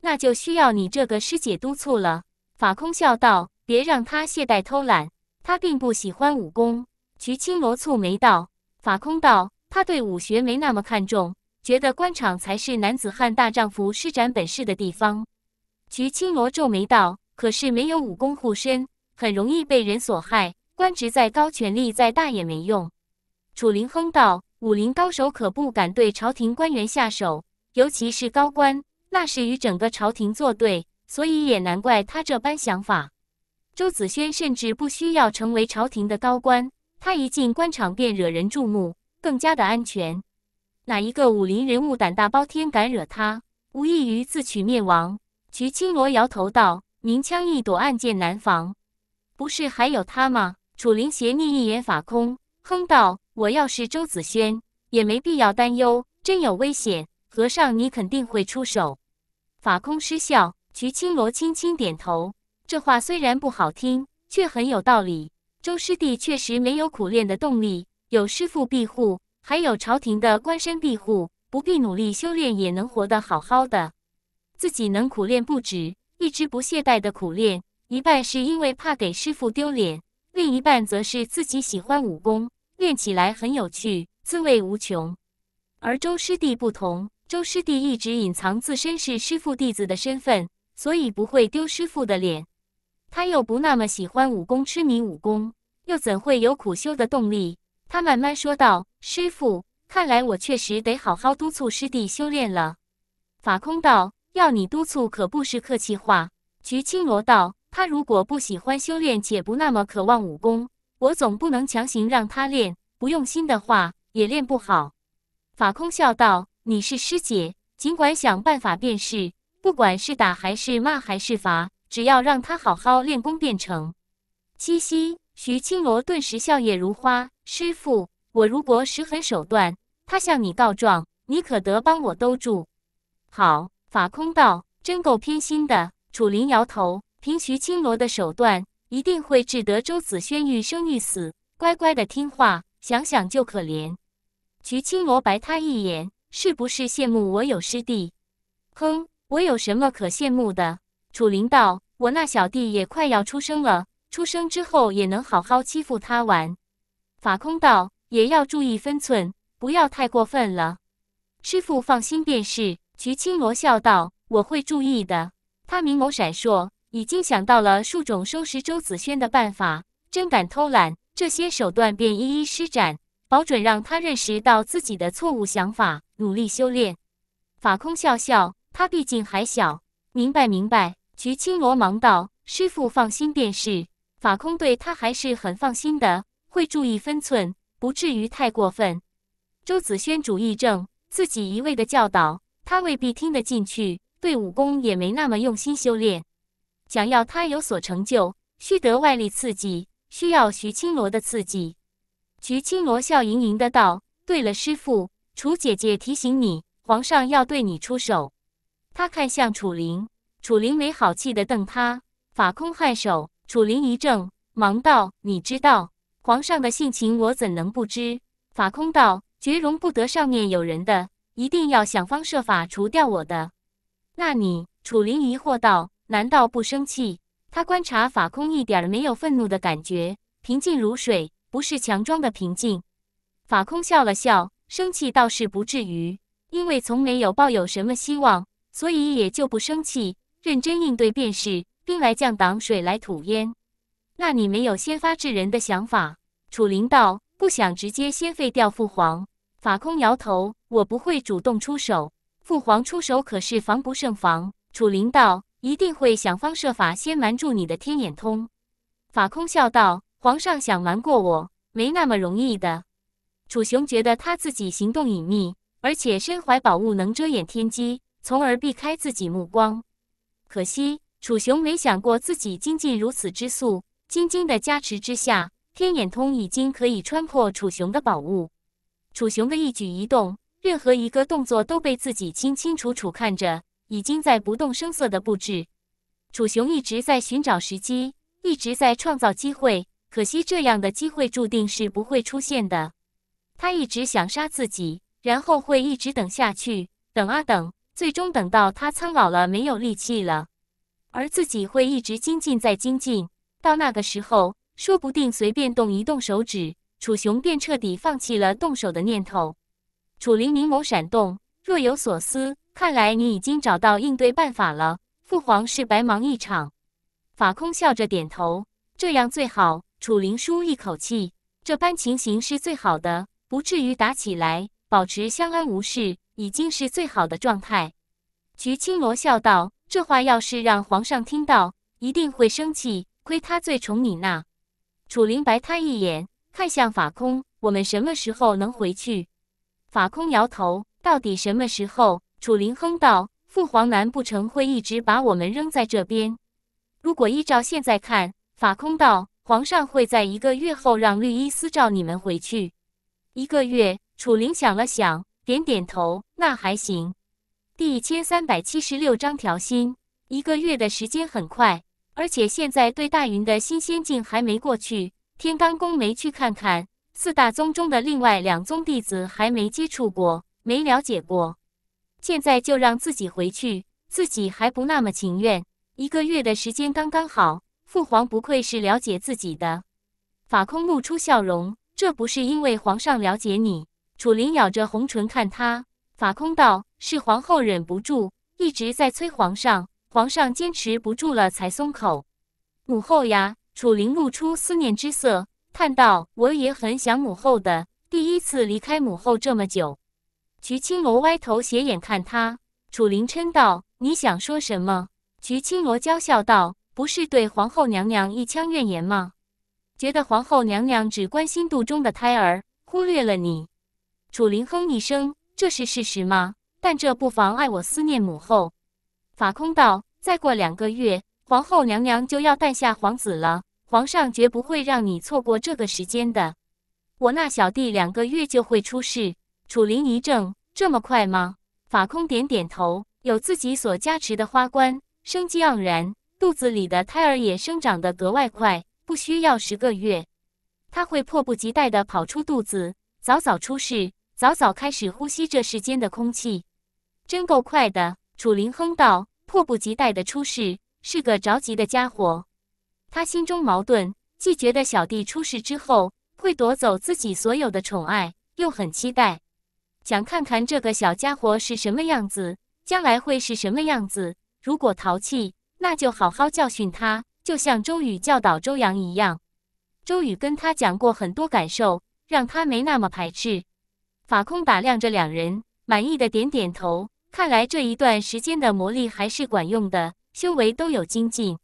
那就需要你这个师姐督促了。”法空笑道：“别让他懈怠偷懒。他并不喜欢武功。”瞿青罗蹙眉道：“法空道，他对武学没那么看重，觉得官场才是男子汉大丈夫施展本事的地方。”瞿青罗皱眉道：“可是没有武功护身，很容易被人所害。”官职再高，权力再大也没用。楚林哼道：“武林高手可不敢对朝廷官员下手，尤其是高官，那是与整个朝廷作对，所以也难怪他这般想法。”周子轩甚至不需要成为朝廷的高官，他一进官场便惹人注目，更加的安全。哪一个武林人物胆大包天敢惹他，无异于自取灭亡。瞿青罗摇头道：“明枪易躲，暗箭难防，不是还有他吗？”楚灵斜睨一眼法空，哼道：“我要是周子轩，也没必要担忧。真有危险，和尚你肯定会出手。”法空失笑，瞿青罗轻轻点头。这话虽然不好听，却很有道理。周师弟确实没有苦练的动力，有师父庇护，还有朝廷的官绅庇护，不必努力修炼也能活得好好的。自己能苦练不止，一直不懈怠的苦练，一半是因为怕给师父丢脸。另一半则是自己喜欢武功，练起来很有趣，滋味无穷。而周师弟不同，周师弟一直隐藏自身是师父弟子的身份，所以不会丢师父的脸。他又不那么喜欢武功，痴迷武功又怎会有苦修的动力？他慢慢说道：“师父，看来我确实得好好督促师弟修炼了。”法空道：“要你督促，可不是客气话。”菊青罗道。他如果不喜欢修炼且不那么渴望武功，我总不能强行让他练，不用心的话也练不好。法空笑道：“你是师姐，尽管想办法便是，不管是打还是骂还是罚，只要让他好好练功便成。”七夕，徐青罗顿时笑靥如花。师傅，我如果使狠手段，他向你告状，你可得帮我兜住。好，法空道：“真够偏心的。”楚林摇头。凭徐青罗的手段，一定会治得周子轩欲生欲死，乖乖的听话。想想就可怜。徐青罗白他一眼，是不是羡慕我有师弟？哼，我有什么可羡慕的？楚灵道：“我那小弟也快要出生了，出生之后也能好好欺负他玩。”法空道：“也要注意分寸，不要太过分了。”师傅放心便是。徐青罗笑道：“我会注意的。”他明眸闪烁。已经想到了数种收拾周子轩的办法，真敢偷懒，这些手段便一一施展，保准让他认识到自己的错误想法，努力修炼。法空笑笑，他毕竟还小，明白明白。菊青罗忙道：“师傅放心便是。”法空对他还是很放心的，会注意分寸，不至于太过分。周子轩主意正，自己一味的教导他，未必听得进去，对武功也没那么用心修炼。想要他有所成就，需得外力刺激，需要徐青罗的刺激。徐青罗笑盈盈的道：“对了，师傅，楚姐姐提醒你，皇上要对你出手。”他看向楚灵，楚灵没好气的瞪他。法空颔首，楚灵一怔，忙道：“你知道皇上的性情，我怎能不知？”法空道：“绝容不得上面有人的，一定要想方设法除掉我的。”那你？楚灵疑惑道。难道不生气？他观察法空一点没有愤怒的感觉，平静如水，不是强装的平静。法空笑了笑，生气倒是不至于，因为从没有抱有什么希望，所以也就不生气，认真应对便是。兵来将挡，水来土掩。那你没有先发制人的想法？楚灵道，不想直接先废掉父皇。法空摇头，我不会主动出手。父皇出手可是防不胜防。楚灵道。一定会想方设法先瞒住你的天眼通。法空笑道：“皇上想瞒过我，没那么容易的。”楚雄觉得他自己行动隐秘，而且身怀宝物，能遮掩天机，从而避开自己目光。可惜楚雄没想过自己精进如此之速，金晶的加持之下，天眼通已经可以穿破楚雄的宝物。楚雄的一举一动，任何一个动作都被自己清清楚楚看着。已经在不动声色的布置。楚雄一直在寻找时机，一直在创造机会，可惜这样的机会注定是不会出现的。他一直想杀自己，然后会一直等下去，等啊等，最终等到他苍老了，没有力气了，而自己会一直精进，再精进。到那个时候，说不定随便动一动手指，楚雄便彻底放弃了动手的念头。楚灵明眸闪动，若有所思。看来你已经找到应对办法了，父皇是白忙一场。法空笑着点头，这样最好。楚灵舒一口气，这般情形是最好的，不至于打起来，保持相安无事，已经是最好的状态。徐青罗笑道：“这话要是让皇上听到，一定会生气。亏他最宠你那。”楚灵白他一眼，看向法空：“我们什么时候能回去？”法空摇头：“到底什么时候？”楚灵哼道：“父皇，难不成会一直把我们扔在这边？如果依照现在看法，空道皇上会在一个月后让绿衣司召你们回去。一个月。”楚灵想了想，点点头：“那还行。”第一千三百七十六章调薪。一个月的时间很快，而且现在对大云的新仙境还没过去，天罡宫没去看看，四大宗中的另外两宗弟子还没接触过，没了解过。现在就让自己回去，自己还不那么情愿。一个月的时间刚刚好。父皇不愧是了解自己的。法空露出笑容，这不是因为皇上了解你。楚灵咬着红唇看他，法空道：“是皇后忍不住，一直在催皇上，皇上坚持不住了才松口。”母后呀，楚灵露出思念之色，叹道：“我也很想母后的。第一次离开母后这么久。”菊青罗歪头斜眼看他，楚灵嗔道：“你想说什么？”菊青罗娇笑道：“不是对皇后娘娘一腔怨言吗？觉得皇后娘娘只关心肚中的胎儿，忽略了你。”楚灵哼一声：“这是事实吗？但这不妨碍我思念母后。”法空道：“再过两个月，皇后娘娘就要诞下皇子了，皇上绝不会让你错过这个时间的。我那小弟两个月就会出世。”楚灵一怔：“这么快吗？”法空点点头：“有自己所加持的花冠，生机盎然，肚子里的胎儿也生长得格外快，不需要十个月，他会迫不及待地跑出肚子，早早出世，早早开始呼吸这世间的空气，真够快的。”楚灵哼道：“迫不及待地出世，是个着急的家伙。”他心中矛盾，既觉得小弟出世之后会夺走自己所有的宠爱，又很期待。想看看这个小家伙是什么样子，将来会是什么样子。如果淘气，那就好好教训他，就像周宇教导周阳一样。周宇跟他讲过很多感受，让他没那么排斥。法空打量着两人，满意的点点头。看来这一段时间的磨砺还是管用的，修为都有精进。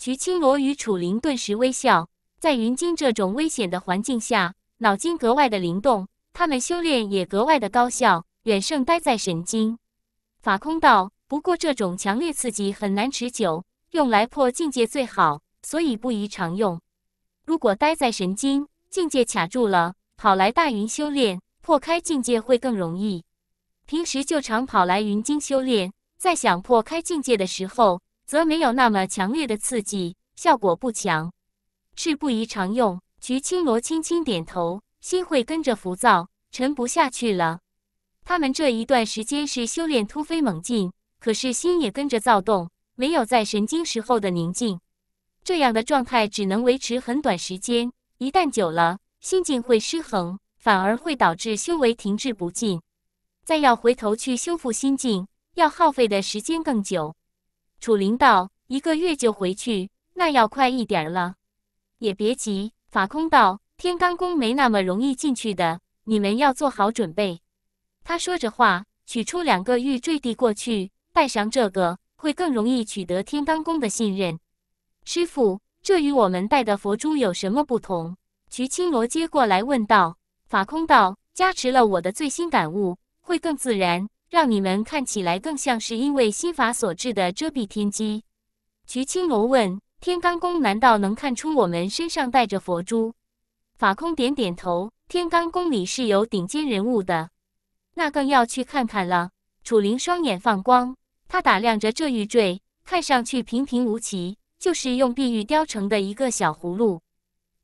徐青罗与楚灵顿时微笑，在云晶这种危险的环境下，脑筋格外的灵动。他们修炼也格外的高效，远胜待在神经。法空道，不过这种强烈刺激很难持久，用来破境界最好，所以不宜常用。如果待在神经，境界卡住了，跑来大云修炼，破开境界会更容易。平时就常跑来云经修炼，在想破开境界的时候，则没有那么强烈的刺激，效果不强，是不宜常用。菊青罗轻轻点头。心会跟着浮躁，沉不下去了。他们这一段时间是修炼突飞猛进，可是心也跟着躁动，没有在神经时候的宁静。这样的状态只能维持很短时间，一旦久了，心境会失衡，反而会导致修为停滞不进。再要回头去修复心境，要耗费的时间更久。楚灵道：“一个月就回去，那要快一点儿了。”也别急，法空道。天罡宫没那么容易进去的，你们要做好准备。他说着话，取出两个玉坠递过去，带上这个会更容易取得天罡宫的信任。师傅，这与我们戴的佛珠有什么不同？瞿青罗接过来问道。法空道，加持了我的最新感悟，会更自然，让你们看起来更像是因为心法所致的遮蔽天机。瞿青罗问：天罡宫难道能看出我们身上戴着佛珠？法空点点头，天罡宫里是有顶尖人物的，那更要去看看了。楚灵双眼放光，他打量着这玉坠，看上去平平无奇，就是用碧玉雕成的一个小葫芦，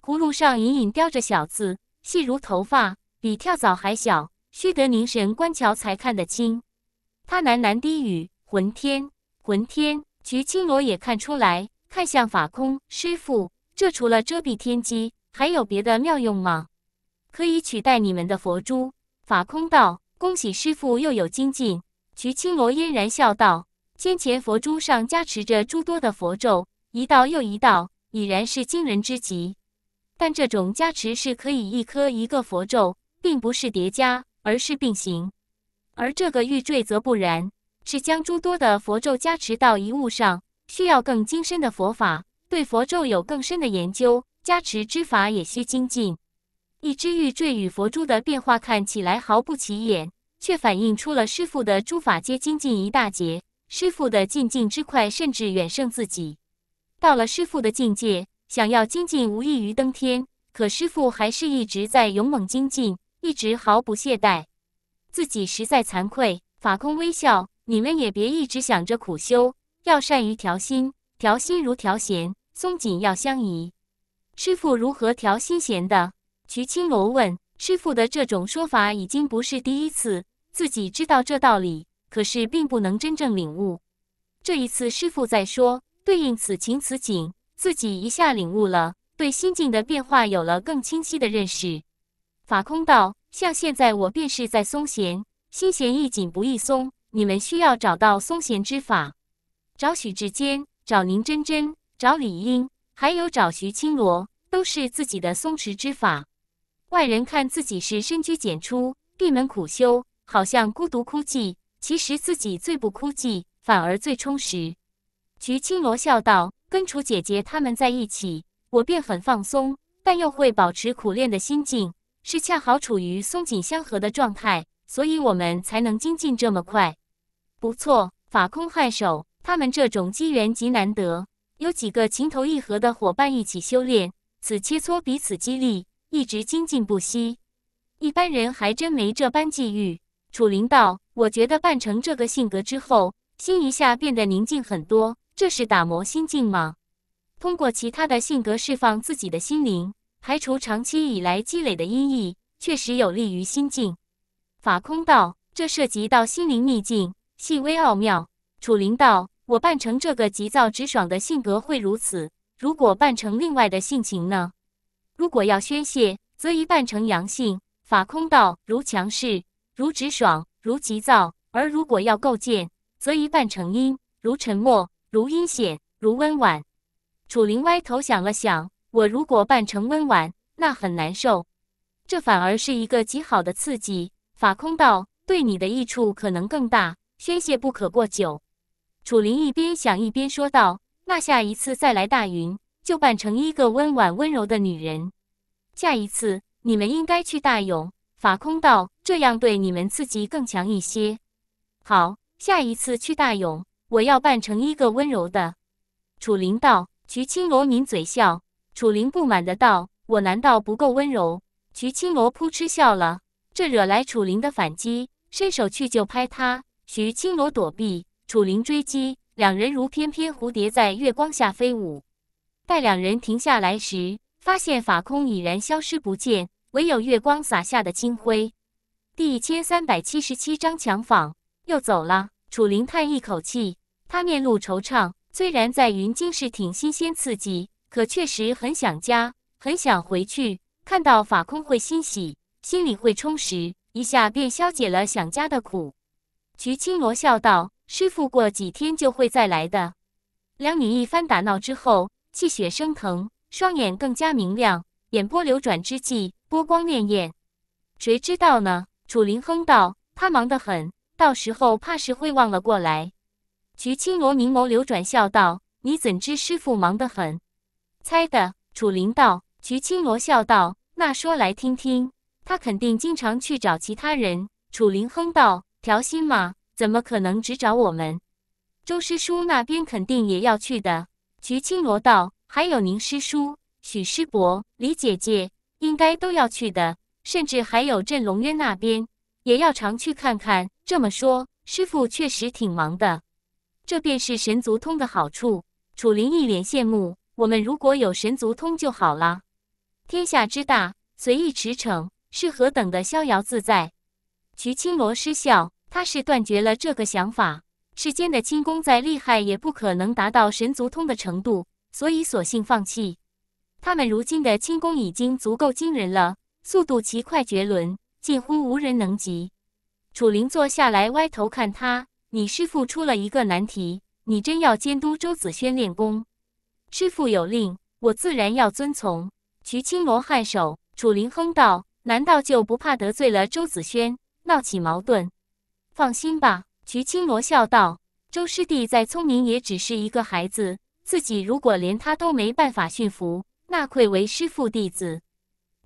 葫芦上隐隐雕着小字，细如头发，比跳蚤还小，须得凝神观瞧才看得清。他喃喃低语：“魂天，魂天。”徐青罗也看出来，看向法空师傅：“这除了遮蔽天机。”还有别的妙用吗？可以取代你们的佛珠？法空道，恭喜师傅又有精进。瞿青罗嫣然笑道：“先前佛珠上加持着诸多的佛咒，一道又一道，已然是惊人之极。但这种加持是可以一颗一个佛咒，并不是叠加，而是并行。而这个玉坠则不然，是将诸多的佛咒加持到一物上，需要更精深的佛法，对佛咒有更深的研究。”加持之法也需精进。一只玉坠与佛珠的变化看起来毫不起眼，却反映出了师傅的诸法皆精进一大截。师傅的进进之快，甚至远胜自己。到了师傅的境界，想要精进无异于登天。可师傅还是一直在勇猛精进，一直毫不懈怠。自己实在惭愧。法空微笑，你们也别一直想着苦修，要善于调心。调心如调弦，松紧要相宜。师傅如何调心弦的？瞿青罗问。师傅的这种说法已经不是第一次，自己知道这道理，可是并不能真正领悟。这一次，师傅在说，对应此情此景，自己一下领悟了，对心境的变化有了更清晰的认识。法空道：像现在我便是在松弦，心弦易紧不易松。你们需要找到松弦之法，找许志坚，找宁真真，找李英。还有找徐青罗，都是自己的松弛之法。外人看自己是深居简出、闭门苦修，好像孤独枯寂，其实自己最不枯寂，反而最充实。徐青罗笑道：“跟楚姐姐他们在一起，我便很放松，但又会保持苦练的心境，是恰好处于松紧相合的状态，所以我们才能精进这么快。不错，法空汗首，他们这种机缘极难得。”有几个情投意合的伙伴一起修炼，此切磋彼此激励，一直精进不息。一般人还真没这般际遇。楚灵道：“我觉得扮成这个性格之后，心一下变得宁静很多，这是打磨心境吗？通过其他的性格释放自己的心灵，排除长期以来积累的阴翳，确实有利于心境。”法空道：“这涉及到心灵秘境，细微奥妙。”楚灵道。我扮成这个急躁直爽的性格会如此，如果扮成另外的性情呢？如果要宣泄，则宜扮成阳性法空道，如强势，如直爽，如急躁；而如果要构建，则宜扮成阴，如沉默，如阴险，如温婉。楚灵歪头想了想，我如果扮成温婉，那很难受。这反而是一个极好的刺激法空道，对你的益处可能更大。宣泄不可过久。楚灵一边想一边说道：“那下一次再来大云，就扮成一个温婉温柔的女人。下一次你们应该去大勇法空道，这样对你们刺激更强一些。”“好，下一次去大勇，我要扮成一个温柔的。”楚灵道。徐青罗抿嘴笑。楚灵不满的道：“我难道不够温柔？”徐青罗噗嗤笑了，这惹来楚灵的反击，伸手去就拍他。徐青罗躲避。楚灵追击，两人如翩翩蝴蝶在月光下飞舞。待两人停下来时，发现法空已然消失不见，唯有月光洒下的清辉。第一千三百七十七章抢访又走了。楚灵叹一口气，他面露惆怅。虽然在云京是挺新鲜刺激，可确实很想家，很想回去。看到法空会欣喜，心里会充实，一下便消解了想家的苦。瞿青罗笑道。师傅过几天就会再来的。两女一番打闹之后，气血升腾，双眼更加明亮，眼波流转之际，波光潋滟。谁知道呢？楚林哼道：“他忙得很，到时候怕是会忘了过来。”菊青罗明眸流转，笑道：“你怎知师傅忙得很？猜的。”楚林道：“菊青罗，笑道：那说来听听，他肯定经常去找其他人。”楚林哼道：“调心吗？”怎么可能只找我们？周师叔那边肯定也要去的。徐青罗道，还有宁师叔、许师伯、李姐姐，应该都要去的。甚至还有镇龙渊那边，也要常去看看。这么说，师傅确实挺忙的。这便是神族通的好处。楚林一脸羡慕，我们如果有神族通就好了。天下之大，随意驰骋，是何等的逍遥自在！徐青罗失笑。他是断绝了这个想法，世间的轻功再厉害，也不可能达到神足通的程度，所以索性放弃。他们如今的轻功已经足够惊人了，速度奇快绝伦，近乎无人能及。楚灵坐下来，歪头看他：“你师父出了一个难题，你真要监督周子轩练功？”“师父有令，我自然要遵从。”徐青罗颔首。楚灵哼道：“难道就不怕得罪了周子轩，闹起矛盾？”放心吧，徐青罗笑道：“周师弟再聪明，也只是一个孩子。自己如果连他都没办法驯服，那愧为师父弟子。”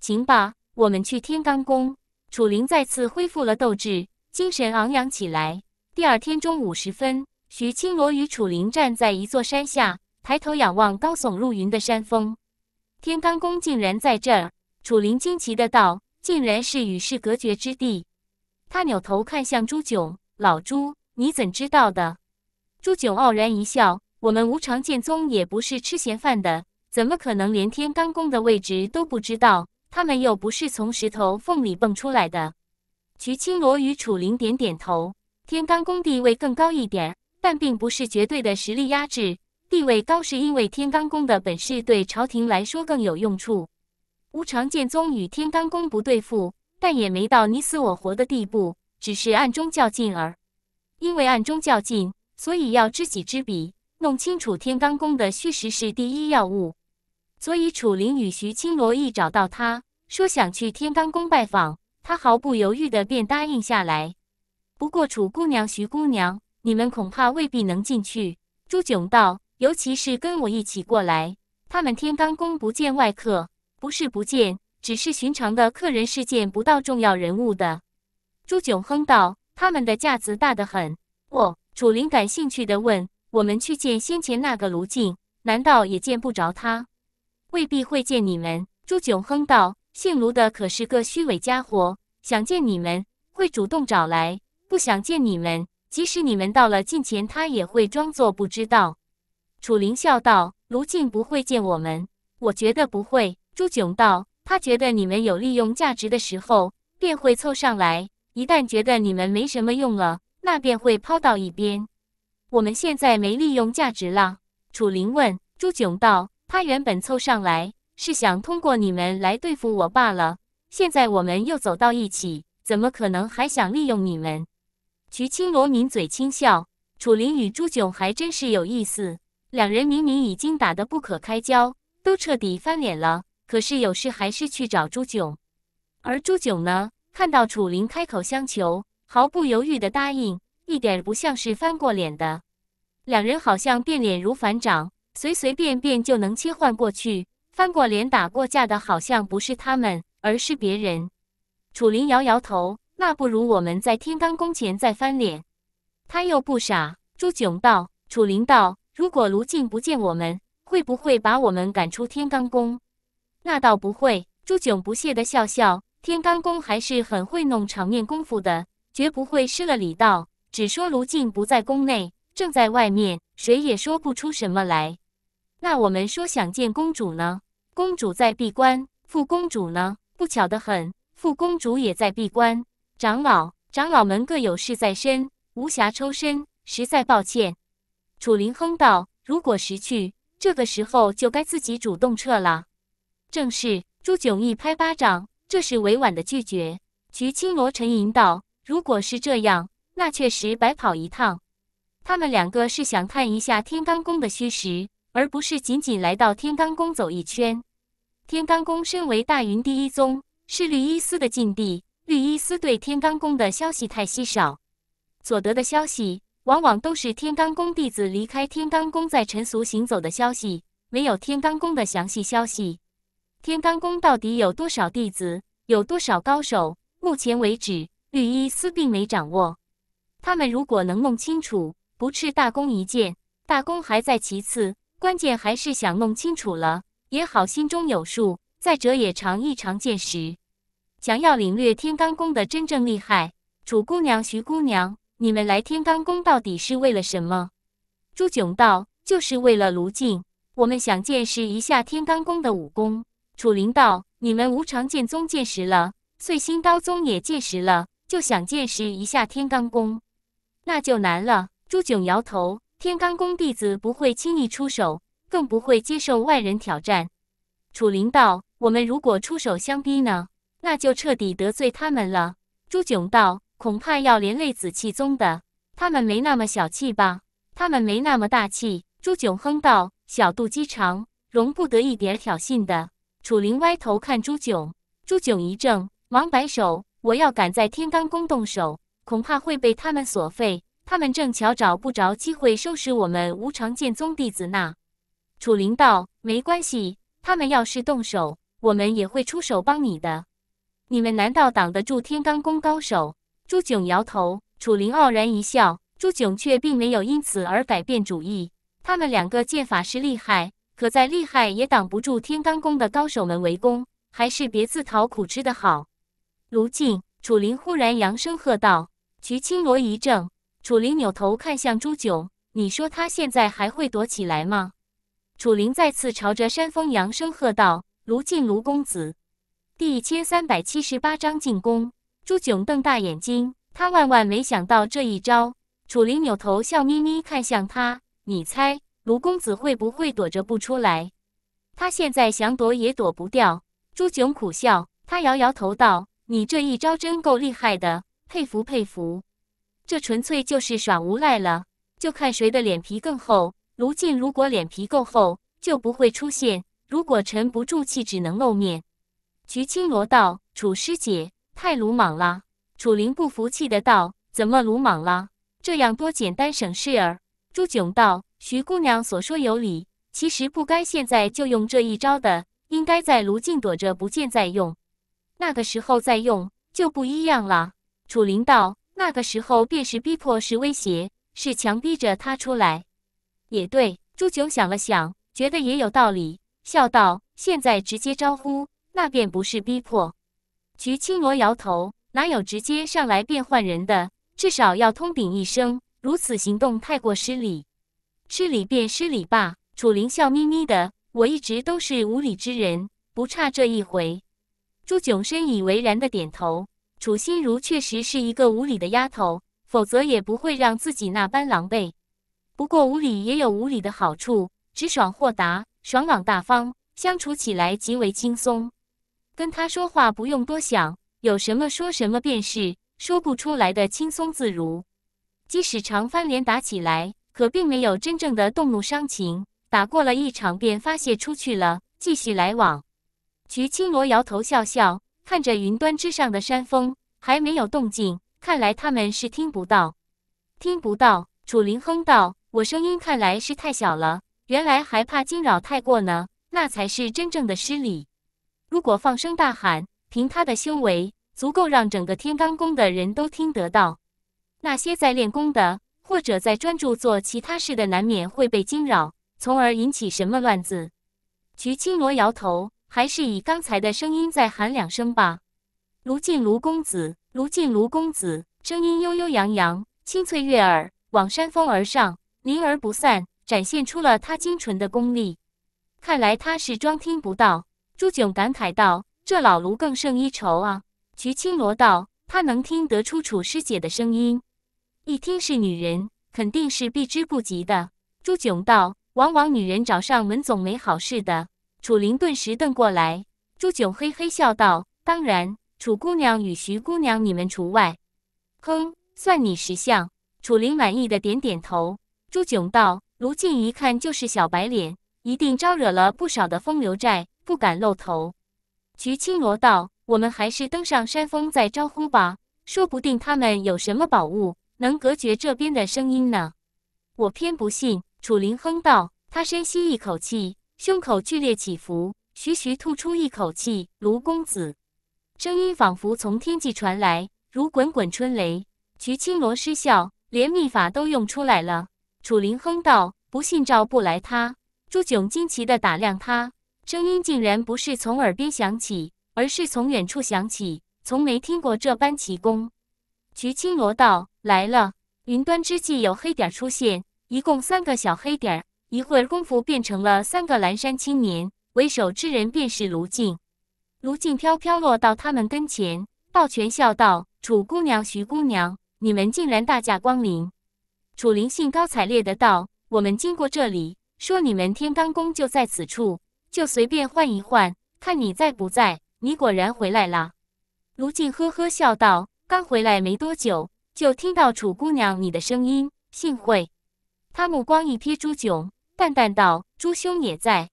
行吧，我们去天罡宫。楚灵再次恢复了斗志，精神昂扬起来。第二天中午时分，徐青罗与楚灵站在一座山下，抬头仰望高耸入云的山峰。天罡宫竟然在这儿！楚灵惊奇的道：“竟然是与世隔绝之地。”他扭头看向朱炯，老朱，你怎知道的？朱炯傲然一笑：“我们无常剑宗也不是吃闲饭的，怎么可能连天罡宫的位置都不知道？他们又不是从石头缝里蹦出来的。”瞿青罗与楚灵点点头：“天罡宫地位更高一点，但并不是绝对的实力压制。地位高是因为天罡宫的本事对朝廷来说更有用处。无常剑宗与天罡宫不对付。”但也没到你死我活的地步，只是暗中较劲儿。因为暗中较劲，所以要知己知彼，弄清楚天罡宫的虚实是第一要务。所以楚灵与徐青罗一找到他，说想去天罡宫拜访，他毫不犹豫的便答应下来。不过楚姑娘、徐姑娘，你们恐怕未必能进去。朱炯道，尤其是跟我一起过来，他们天罡宫不见外客，不是不见。只是寻常的客人是见不到重要人物的。朱炯哼道：“他们的架子大得很。”哦，楚灵感兴趣的问：“我们去见先前那个卢静，难道也见不着他？未必会见你们。”朱炯哼道：“姓卢的可是个虚伪家伙，想见你们会主动找来，不想见你们，即使你们到了近前，他也会装作不知道。”楚灵笑道：“卢静不会见我们，我觉得不会。”朱炯道。他觉得你们有利用价值的时候，便会凑上来；一旦觉得你们没什么用了，那便会抛到一边。我们现在没利用价值了。楚灵问朱炯道：“他原本凑上来是想通过你们来对付我罢了，现在我们又走到一起，怎么可能还想利用你们？”徐青罗抿嘴轻笑：“楚灵与朱炯还真是有意思，两人明明已经打得不可开交，都彻底翻脸了。”可是有事还是去找朱炯，而朱炯呢，看到楚林开口相求，毫不犹豫的答应，一点不像是翻过脸的。两人好像变脸如反掌，随随便便就能切换过去。翻过脸打过架的好像不是他们，而是别人。楚林摇摇头，那不如我们在天罡宫前再翻脸。他又不傻。朱炯道，楚林道，如果卢静不见我们，会不会把我们赶出天罡宫？那倒不会，朱炯不屑的笑笑。天罡宫还是很会弄场面功夫的，绝不会失了礼道。只说卢静不在宫内，正在外面，谁也说不出什么来。那我们说想见公主呢？公主在闭关，副公主呢？不巧的很，副公主也在闭关。长老、长老们各有事在身，无暇抽身，实在抱歉。楚林哼道：“如果识趣，这个时候就该自己主动撤了。”正是朱炯一拍巴掌，这是委婉的拒绝。菊青罗沉吟道：“如果是这样，那确实白跑一趟。他们两个是想看一下天罡宫的虚实，而不是仅仅来到天罡宫走一圈。天罡宫身为大云第一宗，是绿衣司的禁地。绿衣司对天罡宫的消息太稀少，所得的消息往往都是天罡宫弟子离开天罡宫在尘俗行走的消息，没有天罡宫的详细消息。”天罡宫到底有多少弟子，有多少高手？目前为止，绿衣司并没掌握。他们如果能弄清楚，不斥大功一件。大功还在其次，关键还是想弄清楚了也好，心中有数。再者也尝一尝见识。想要领略天罡宫的真正厉害，楚姑娘、徐姑娘，你们来天罡宫到底是为了什么？朱炯道：“就是为了卢静，我们想见识一下天罡宫的武功。”楚灵道：“你们无常剑宗见识了，碎星刀宗也见识了，就想见识一下天罡宫，那就难了。”朱炯摇头：“天罡宫弟子不会轻易出手，更不会接受外人挑战。”楚灵道：“我们如果出手相逼呢？那就彻底得罪他们了。”朱炯道：“恐怕要连累紫气宗的，他们没那么小气吧？他们没那么大气。”朱炯哼道：“小肚鸡肠，容不得一点挑衅的。”楚林歪头看朱炯，朱炯一怔，忙摆手：“我要敢在天罡宫动手，恐怕会被他们所废。他们正巧找不着机会收拾我们无常剑宗弟子呢。”楚林道：“没关系，他们要是动手，我们也会出手帮你的。你们难道挡得住天罡宫高手？”朱炯摇头。楚林傲然一笑。朱炯却并没有因此而改变主意。他们两个剑法是厉害。可再厉害也挡不住天罡宫的高手们围攻，还是别自讨苦吃的好。卢进、楚林忽然扬声喝道：“徐青罗一怔，楚林扭头看向朱炯，你说他现在还会躲起来吗？”楚林再次朝着山峰扬声喝道：“卢进，卢公子。”第一千三百七十八章进攻。朱炯瞪大眼睛，他万万没想到这一招。楚林扭头笑眯眯看向他，你猜？卢公子会不会躲着不出来？他现在想躲也躲不掉。朱炯苦笑，他摇摇头道：“你这一招真够厉害的，佩服佩服。这纯粹就是耍无赖了，就看谁的脸皮更厚。卢进如果脸皮够厚，就不会出现；如果沉不住气，只能露面。”徐青罗道：“楚师姐太鲁莽了。”楚灵不服气的道：“怎么鲁莽了？这样多简单省事儿。”朱炯道。徐姑娘所说有理，其实不该现在就用这一招的，应该在卢静躲着不见再用。那个时候再用就不一样了。楚灵道：“那个时候便是逼迫，是威胁，是强逼着他出来。”也对。朱九想了想，觉得也有道理，笑道：“现在直接招呼，那便不是逼迫。”徐青罗摇头：“哪有直接上来便换人的？至少要通禀一声，如此行动太过失礼。”失礼便失礼吧。楚灵笑眯眯的，我一直都是无礼之人，不差这一回。朱炯深以为然的点头。楚心如确实是一个无礼的丫头，否则也不会让自己那般狼狈。不过无礼也有无礼的好处，直爽豁达，爽朗大方，相处起来极为轻松。跟她说话不用多想，有什么说什么便是，说不出来的轻松自如。即使常翻脸打起来。可并没有真正的动怒伤情，打过了一场便发泄出去了，继续来往。徐青罗摇头笑笑，看着云端之上的山峰，还没有动静，看来他们是听不到。听不到，楚林哼道：“我声音看来是太小了，原来还怕惊扰太过呢，那才是真正的失礼。如果放声大喊，凭他的修为，足够让整个天罡宫的人都听得到。那些在练功的。”或者在专注做其他事的，难免会被惊扰，从而引起什么乱子。瞿青罗摇头，还是以刚才的声音再喊两声吧。卢进卢公子，卢进卢公子，声音悠悠扬扬，清脆悦耳，往山峰而上，凝而不散，展现出了他精纯的功力。看来他是装听不到。朱炯感慨道：“这老卢更胜一筹啊。”瞿青罗道：“他能听得出楚师姐的声音。”一听是女人，肯定是避之不及的。朱炯道：“往往女人找上门总没好事的。”楚灵顿时瞪过来。朱炯嘿嘿笑道：“当然，楚姑娘与徐姑娘你们除外。”哼，算你识相。楚灵满意的点点头。朱炯道：“卢静一看就是小白脸，一定招惹了不少的风流债，不敢露头。”徐青罗道：“我们还是登上山峰再招呼吧，说不定他们有什么宝物。”能隔绝这边的声音呢？我偏不信。”楚林哼道。他深吸一口气，胸口剧烈起伏，徐徐吐出一口气。卢公子，声音仿佛从天际传来，如滚滚春雷。徐青罗失笑，连秘法都用出来了。楚林哼道：“不信赵不来他。”朱炯惊奇的打量他，声音竟然不是从耳边响起，而是从远处响起，从没听过这般奇功。徐青罗道来了，云端之际有黑点儿出现，一共三个小黑点儿，一会儿功夫变成了三个蓝衫青年，为首之人便是卢静。卢静飘飘落到他们跟前，抱拳笑道：“楚姑娘，徐姑娘，你们竟然大驾光临。”楚灵兴高采烈的道：“我们经过这里，说你们天罡宫就在此处，就随便换一换，看你在不在。你果然回来了。”卢静呵呵笑道。刚回来没多久，就听到楚姑娘你的声音，幸会。他目光一瞥朱炯，淡淡道：“朱兄也在。”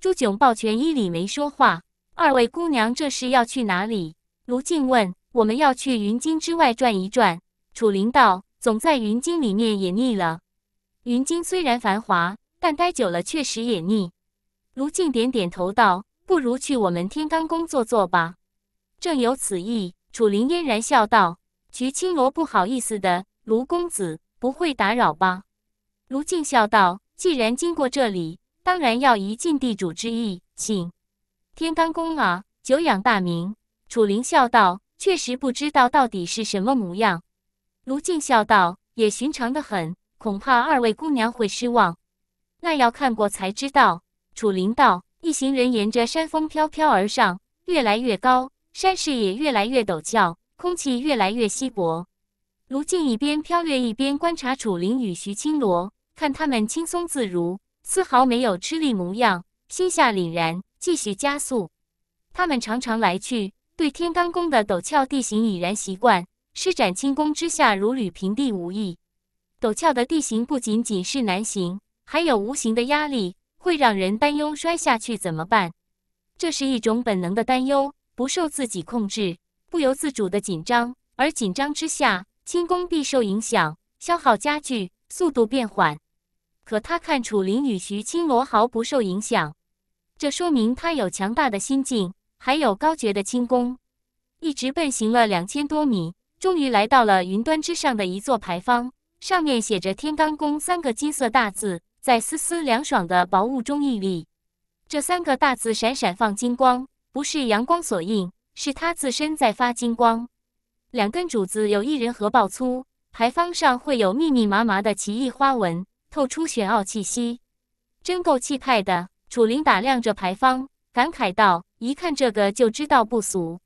朱炯抱拳一礼，没说话。二位姑娘这是要去哪里？卢静问。我们要去云京之外转一转。楚灵道：“总在云京里面也腻了。云京虽然繁华，但待久了确实也腻。”卢静点点头道：“不如去我们天罡宫坐坐吧。”正有此意。楚灵嫣然笑道：“菊青罗，不好意思的，卢公子不会打扰吧？”卢静笑道：“既然经过这里，当然要一尽地主之谊，请天罡宫啊，久仰大名。”楚灵笑道：“确实不知道到底是什么模样。”卢静笑道：“也寻常的很，恐怕二位姑娘会失望，那要看过才知道。”楚林道：“一行人沿着山峰飘飘而上，越来越高。”山势也越来越陡峭，空气越来越稀薄。卢静一边飘越，一边观察楚灵与徐青罗，看他们轻松自如，丝毫没有吃力模样，心下凛然，继续加速。他们常常来去，对天罡宫的陡峭地形已然习惯，施展轻功之下如履平地无异。陡峭的地形不仅仅是难行，还有无形的压力，会让人担忧摔下去怎么办？这是一种本能的担忧。不受自己控制，不由自主的紧张，而紧张之下，轻功必受影响，消耗加剧，速度变缓。可他看楚灵与徐青罗毫不受影响，这说明他有强大的心境，还有高绝的轻功。一直奔行了两千多米，终于来到了云端之上的一座牌坊，上面写着“天罡宫”三个金色大字，在丝丝凉爽的薄雾中屹立，这三个大字闪闪放金光。不是阳光所映，是他自身在发金光。两根主子有一人合抱粗，牌坊上会有密密麻麻的奇异花纹，透出玄奥气息，真够气派的。楚灵打量着牌坊，感慨道：“一看这个就知道不俗。”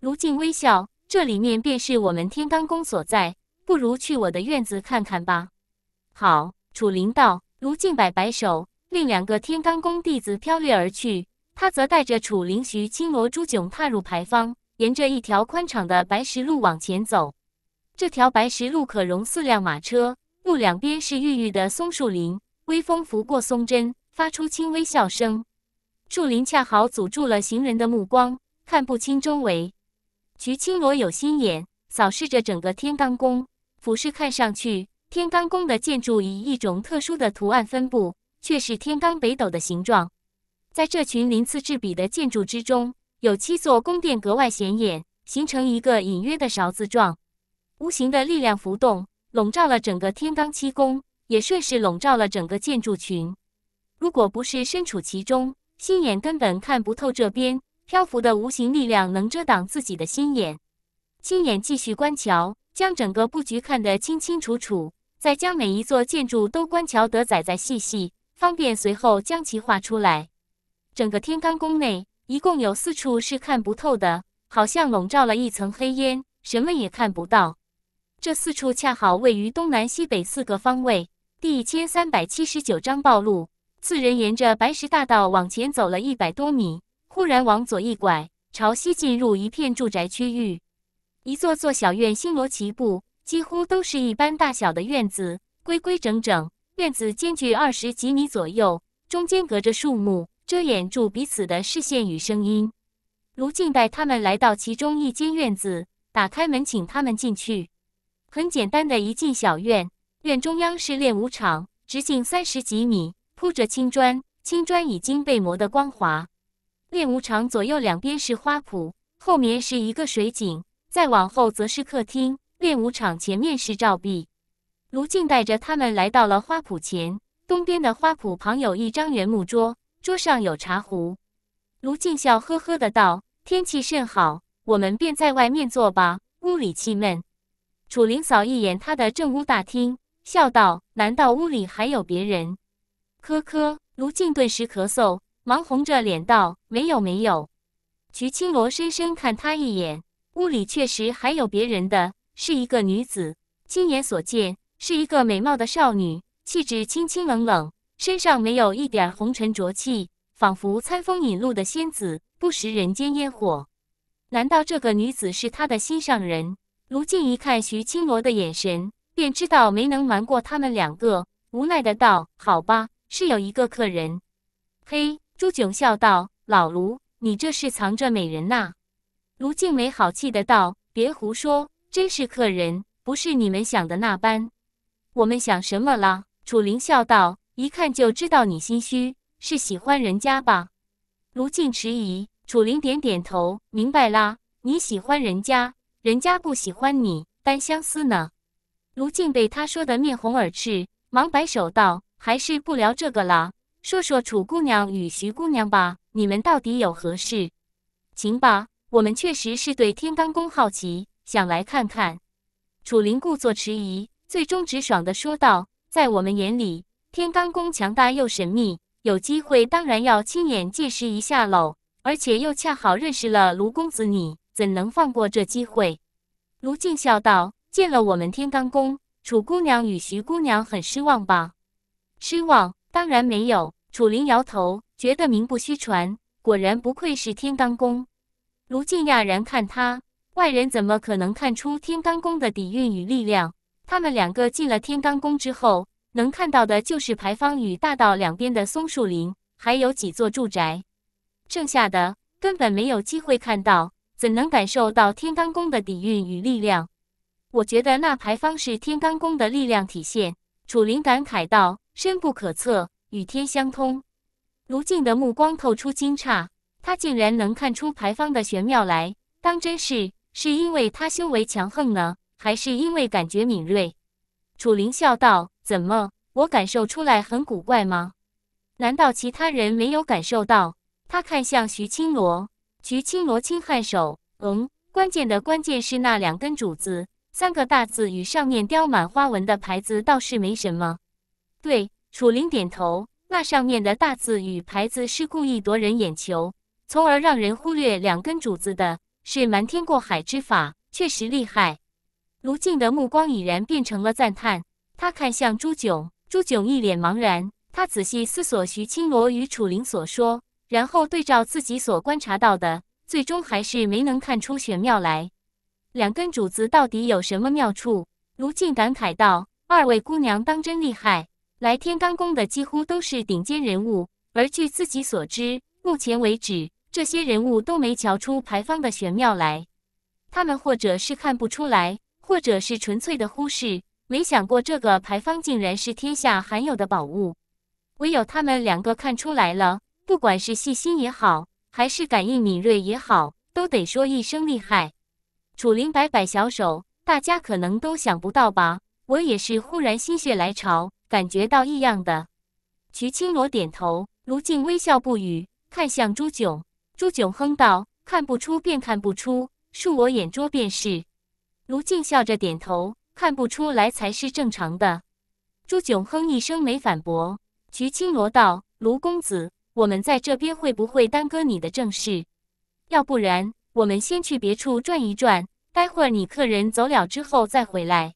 卢静微笑：“这里面便是我们天罡宫所在，不如去我的院子看看吧。”好，楚灵道。卢静摆摆手，令两个天罡宫弟子飘掠而去。他则带着楚灵、徐青罗、朱炯踏入牌坊，沿着一条宽敞的白石路往前走。这条白石路可容四辆马车，路两边是郁郁的松树林，微风拂过松针，发出轻微笑声。树林恰好阻住了行人的目光，看不清周围。徐青罗有心眼，扫视着整个天罡宫，俯视看上去，天罡宫的建筑以一种特殊的图案分布，却是天罡北斗的形状。在这群鳞次栉比的建筑之中，有七座宫殿格外显眼，形成一个隐约的勺子状。无形的力量浮动，笼罩了整个天罡七宫，也顺势笼罩了整个建筑群。如果不是身处其中，心眼根本看不透这边漂浮的无形力量，能遮挡自己的心眼。心眼继续观瞧，将整个布局看得清清楚楚，再将每一座建筑都观瞧得仔仔细细，方便随后将其画出来。整个天罡宫内一共有四处是看不透的，好像笼罩了一层黑烟，什么也看不到。这四处恰好位于东南西北四个方位。第一千三百七十九章暴露。四人沿着白石大道往前走了一百多米，忽然往左一拐，朝西进入一片住宅区域。一座座小院星罗棋布，几乎都是一般大小的院子，规规整整，院子间距二十几米左右，中间隔着树木。遮掩住彼此的视线与声音。卢静带他们来到其中一间院子，打开门请他们进去。很简单的一进小院，院中央是练武场，直径三十几米，铺着青砖，青砖已经被磨得光滑。练武场左右两边是花圃，后面是一个水井，再往后则是客厅。练武场前面是照壁。卢静带着他们来到了花圃前，东边的花圃旁有一张圆木桌。桌上有茶壶，卢静笑呵呵的道：“天气甚好，我们便在外面坐吧，屋里气闷。”楚灵扫一眼他的正屋大厅，笑道：“难道屋里还有别人？”“咳咳。”卢静顿时咳嗽，忙红着脸道：“没有，没有。”徐青罗深深看他一眼，屋里确实还有别人的是一个女子，亲眼所见，是一个美貌的少女，气质清清冷冷。身上没有一点红尘浊气，仿佛餐风饮露的仙子，不食人间烟火。难道这个女子是他的心上人？卢静一看徐青罗的眼神，便知道没能瞒过他们两个，无奈的道：“好吧，是有一个客人。”嘿，朱炯笑道：“老卢，你这是藏着美人呐？”卢静没好气的道：“别胡说，真是客人，不是你们想的那般。我们想什么了？”楚灵笑道。一看就知道你心虚，是喜欢人家吧？卢静迟疑，楚灵点点头，明白啦，你喜欢人家，人家不喜欢你，单相思呢。卢静被他说得面红耳赤，忙摆手道：“还是不聊这个啦，说说楚姑娘与徐姑娘吧，你们到底有何事？”“行吧，我们确实是对天罡宫好奇，想来看看。”楚灵故作迟疑，最终直爽地说道：“在我们眼里。”天罡宫强大又神秘，有机会当然要亲眼见识一下喽。而且又恰好认识了卢公子，你怎能放过这机会？卢静笑道：“见了我们天罡宫，楚姑娘与徐姑娘很失望吧？”失望当然没有，楚灵摇头，觉得名不虚传，果然不愧是天罡宫。卢静讶然看他，外人怎么可能看出天罡宫的底蕴与力量？他们两个进了天罡宫之后。能看到的就是牌坊与大道两边的松树林，还有几座住宅，剩下的根本没有机会看到，怎能感受到天罡宫的底蕴与力量？我觉得那牌坊是天罡宫的力量体现。楚林感慨道：“深不可测，与天相通。”卢静的目光透出惊诧，他竟然能看出牌坊的玄妙来，当真是是因为他修为强横呢，还是因为感觉敏锐？楚林笑道。怎么？我感受出来很古怪吗？难道其他人没有感受到？他看向徐青罗，徐青罗轻颔首，嗯，关键的关键是那两根主子，三个大字与上面雕满花纹的牌子倒是没什么。对，楚林点头，那上面的大字与牌子是故意夺人眼球，从而让人忽略两根主子的，是瞒天过海之法，确实厉害。卢静的目光已然变成了赞叹。他看向朱炯，朱炯一脸茫然。他仔细思索徐青罗与楚灵所说，然后对照自己所观察到的，最终还是没能看出玄妙来。两根主子到底有什么妙处？卢静感慨道：“二位姑娘当真厉害！来天罡宫的几乎都是顶尖人物，而据自己所知，目前为止这些人物都没瞧出牌坊的玄妙来。他们或者是看不出来，或者是纯粹的忽视。”没想过这个牌坊竟然是天下罕有的宝物，唯有他们两个看出来了。不管是细心也好，还是感应敏锐也好，都得说一声厉害。楚灵摆摆小手，大家可能都想不到吧？我也是忽然心血来潮，感觉到异样的。瞿青罗点头，卢静微笑不语，看向朱炯。朱炯哼道：“看不出便看不出，恕我眼拙便是。”卢静笑着点头。看不出来才是正常的。朱炯哼一声，没反驳。徐青罗道：“卢公子，我们在这边会不会耽搁你的正事？要不然，我们先去别处转一转，待会儿你客人走了之后再回来。”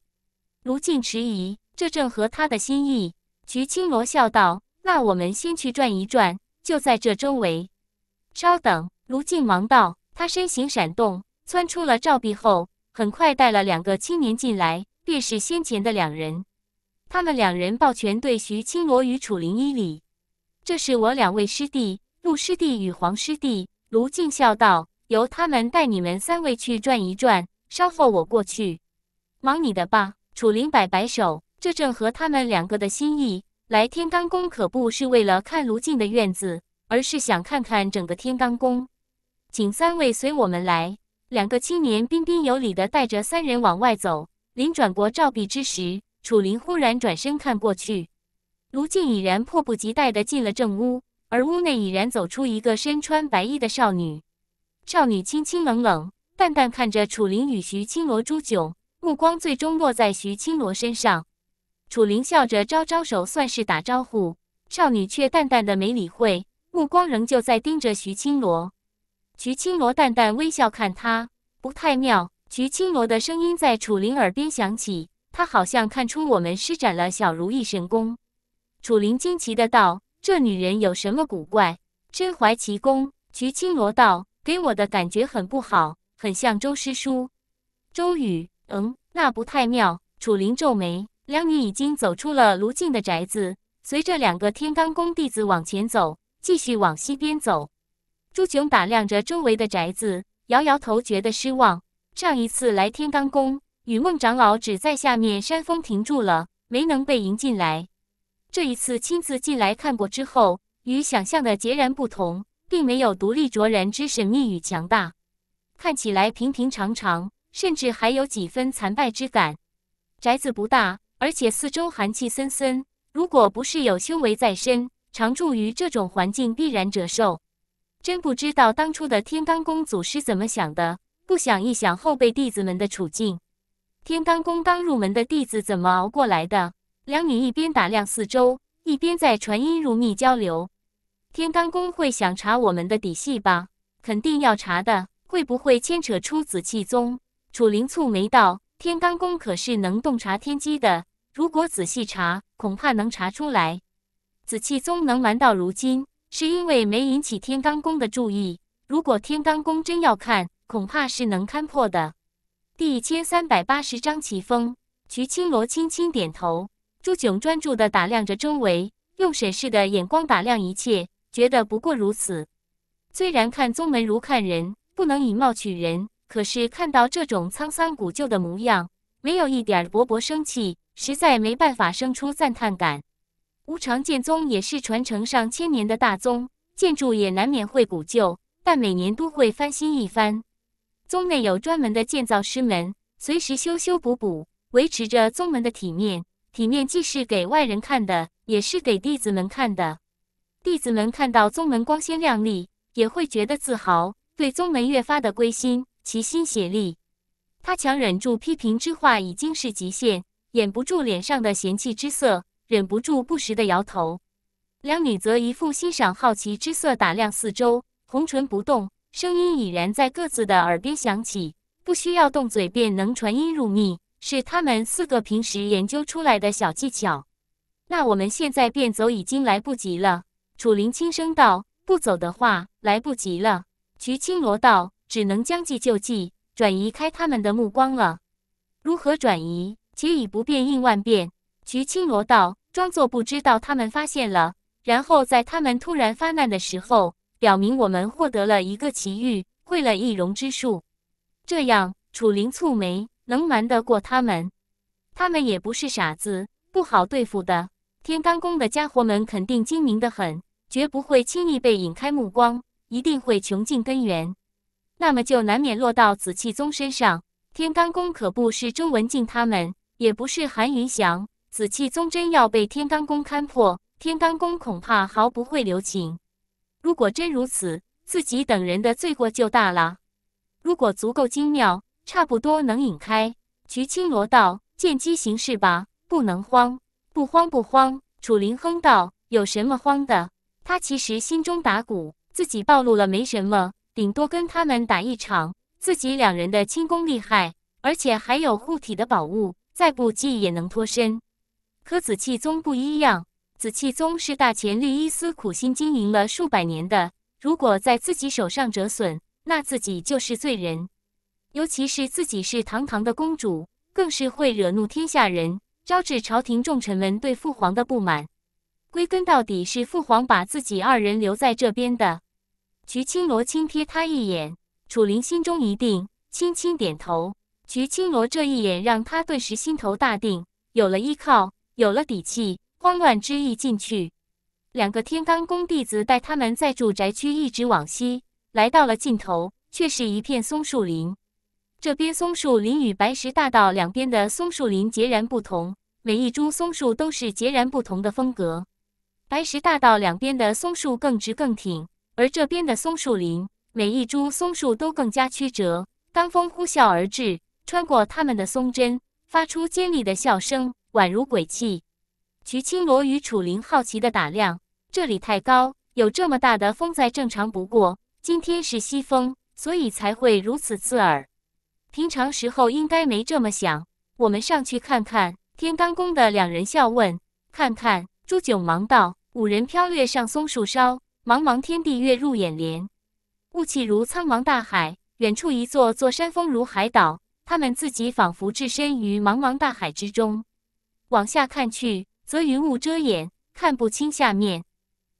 卢靖迟疑，这正合他的心意。徐青罗笑道：“那我们先去转一转，就在这周围。”稍等，卢靖忙道。他身形闪动，窜出了照壁后，很快带了两个青年进来。便是先前的两人，他们两人抱拳对徐青罗与楚灵一礼：“这是我两位师弟，陆师弟与黄师弟。”卢静笑道：“由他们带你们三位去转一转，稍后我过去。”忙你的吧。楚灵摆摆手：“这正合他们两个的心意。来天罡宫，可不是为了看卢静的院子，而是想看看整个天罡宫。请三位随我们来。”两个青年彬彬有礼的带着三人往外走。临转过照壁之时，楚林忽然转身看过去，卢静已然迫不及待地进了正屋，而屋内已然走出一个身穿白衣的少女。少女清清冷冷，淡淡看着楚林与徐青罗、朱炯，目光最终落在徐青罗身上。楚林笑着招招手，算是打招呼。少女却淡淡的没理会，目光仍旧在盯着徐青罗。徐青罗淡淡微笑看他，不太妙。徐青罗的声音在楚灵耳边响起，他好像看出我们施展了小如意神功。楚灵惊奇的道：“这女人有什么古怪？身怀奇功？”徐青罗道：“给我的感觉很不好，很像周师叔。”周宇：“嗯，那不太妙。”楚灵皱眉。两女已经走出了卢静的宅子，随着两个天罡宫弟子往前走，继续往西边走。朱炯打量着周围的宅子，摇摇头，觉得失望。上一次来天罡宫，雨梦长老只在下面山峰停住了，没能被迎进来。这一次亲自进来看过之后，与想象的截然不同，并没有独立卓然之神秘与强大，看起来平平常常，甚至还有几分残败之感。宅子不大，而且四周寒气森森，如果不是有修为在身，常住于这种环境必然折寿。真不知道当初的天罡宫祖师怎么想的。不想一想后辈弟子们的处境，天罡宫刚入门的弟子怎么熬过来的？两女一边打量四周，一边在传音入密交流。天罡宫会想查我们的底细吧？肯定要查的。会不会牵扯出紫气宗？楚灵蹙眉道：“天罡宫可是能洞察天机的，如果仔细查，恐怕能查出来。紫气宗能瞒到如今，是因为没引起天罡宫的注意。如果天罡宫真要看……”恐怕是能勘破的。第一千三百八十章奇峰。曲青罗轻轻点头。朱炯专注地打量着周围，用审视的眼光打量一切，觉得不过如此。虽然看宗门如看人，不能以貌取人，可是看到这种沧桑古旧的模样，没有一点勃勃生气，实在没办法生出赞叹感。无常剑宗也是传承上千年的大宗，建筑也难免会古旧，但每年都会翻新一番。宗内有专门的建造师门，随时修修补补，维持着宗门的体面。体面既是给外人看的，也是给弟子们看的。弟子们看到宗门光鲜亮丽，也会觉得自豪，对宗门越发的归心，齐心协力。他强忍住批评之话已经是极限，掩不住脸上的嫌弃之色，忍不住不时的摇头。两女则一副欣赏好奇之色，打量四周，红唇不动。声音已然在各自的耳边响起，不需要动嘴便能传音入密，是他们四个平时研究出来的小技巧。那我们现在便走，已经来不及了。楚灵轻声道：“不走的话，来不及了。”菊青罗道：“只能将计就计，转移开他们的目光了。如何转移？且以不变应万变。”菊青罗道：“装作不知道他们发现了，然后在他们突然发难的时候。”表明我们获得了一个奇遇，会了易容之术。这样，楚灵蹙眉，能瞒得过他们？他们也不是傻子，不好对付的。天罡宫的家伙们肯定精明得很，绝不会轻易被引开目光，一定会穷尽根源。那么，就难免落到紫气宗身上。天罡宫可不是周文静他们，也不是韩云祥。紫气宗真要被天罡宫看破，天罡宫恐怕毫不会留情。如果真如此，自己等人的罪过就大了。如果足够精妙，差不多能引开。菊青罗道，见机行事吧，不能慌。不慌不慌。楚林哼道：“有什么慌的？”他其实心中打鼓，自己暴露了没什么，顶多跟他们打一场。自己两人的轻功厉害，而且还有护体的宝物，再不济也能脱身。可紫气宗不一样。紫气宗是大前律医司苦心经营了数百年的，如果在自己手上折损，那自己就是罪人。尤其是自己是堂堂的公主，更是会惹怒天下人，招致朝廷重臣们对父皇的不满。归根到底，是父皇把自己二人留在这边的。徐青罗轻瞥他一眼，楚灵心中一定，轻轻点头。徐青罗这一眼，让他顿时心头大定，有了依靠，有了底气。慌乱之意进去，两个天罡宫弟子带他们在住宅区一直往西，来到了尽头，却是一片松树林。这边松树林与白石大道两边的松树林截然不同，每一株松树都是截然不同的风格。白石大道两边的松树更直更挺，而这边的松树林，每一株松树都更加曲折。当风呼啸而至，穿过他们的松针，发出尖利的笑声，宛如鬼泣。徐青罗与楚灵好奇的打量，这里太高，有这么大的风再正常不过。今天是西风，所以才会如此刺耳。平常时候应该没这么想。我们上去看看。天罡宫的两人笑问：“看看。”朱九忙道：“五人飘掠上松树梢，茫茫天地跃入眼帘，雾气如苍茫大海，远处一座座山峰如海岛，他们自己仿佛置身于茫茫大海之中。往下看去。”则云雾遮掩，看不清下面。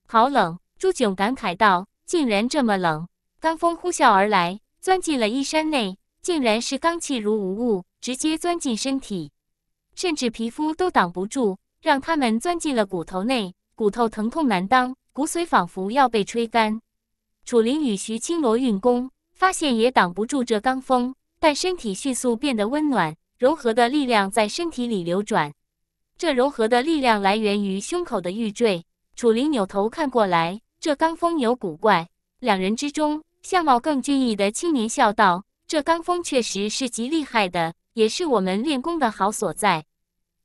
好冷，朱炯感慨道：“竟然这么冷！”罡风呼啸而来，钻进了衣衫内，竟然是罡气如无物，直接钻进身体，甚至皮肤都挡不住，让他们钻进了骨头内，骨头疼痛难当，骨髓仿佛要被吹干。楚林与徐青罗运功，发现也挡不住这罡风，但身体迅速变得温暖，柔和的力量在身体里流转。这融合的力量来源于胸口的玉坠。楚灵扭头看过来，这罡风有古怪。两人之中，相貌更俊逸的青年笑道：“这罡风确实是极厉害的，也是我们练功的好所在。”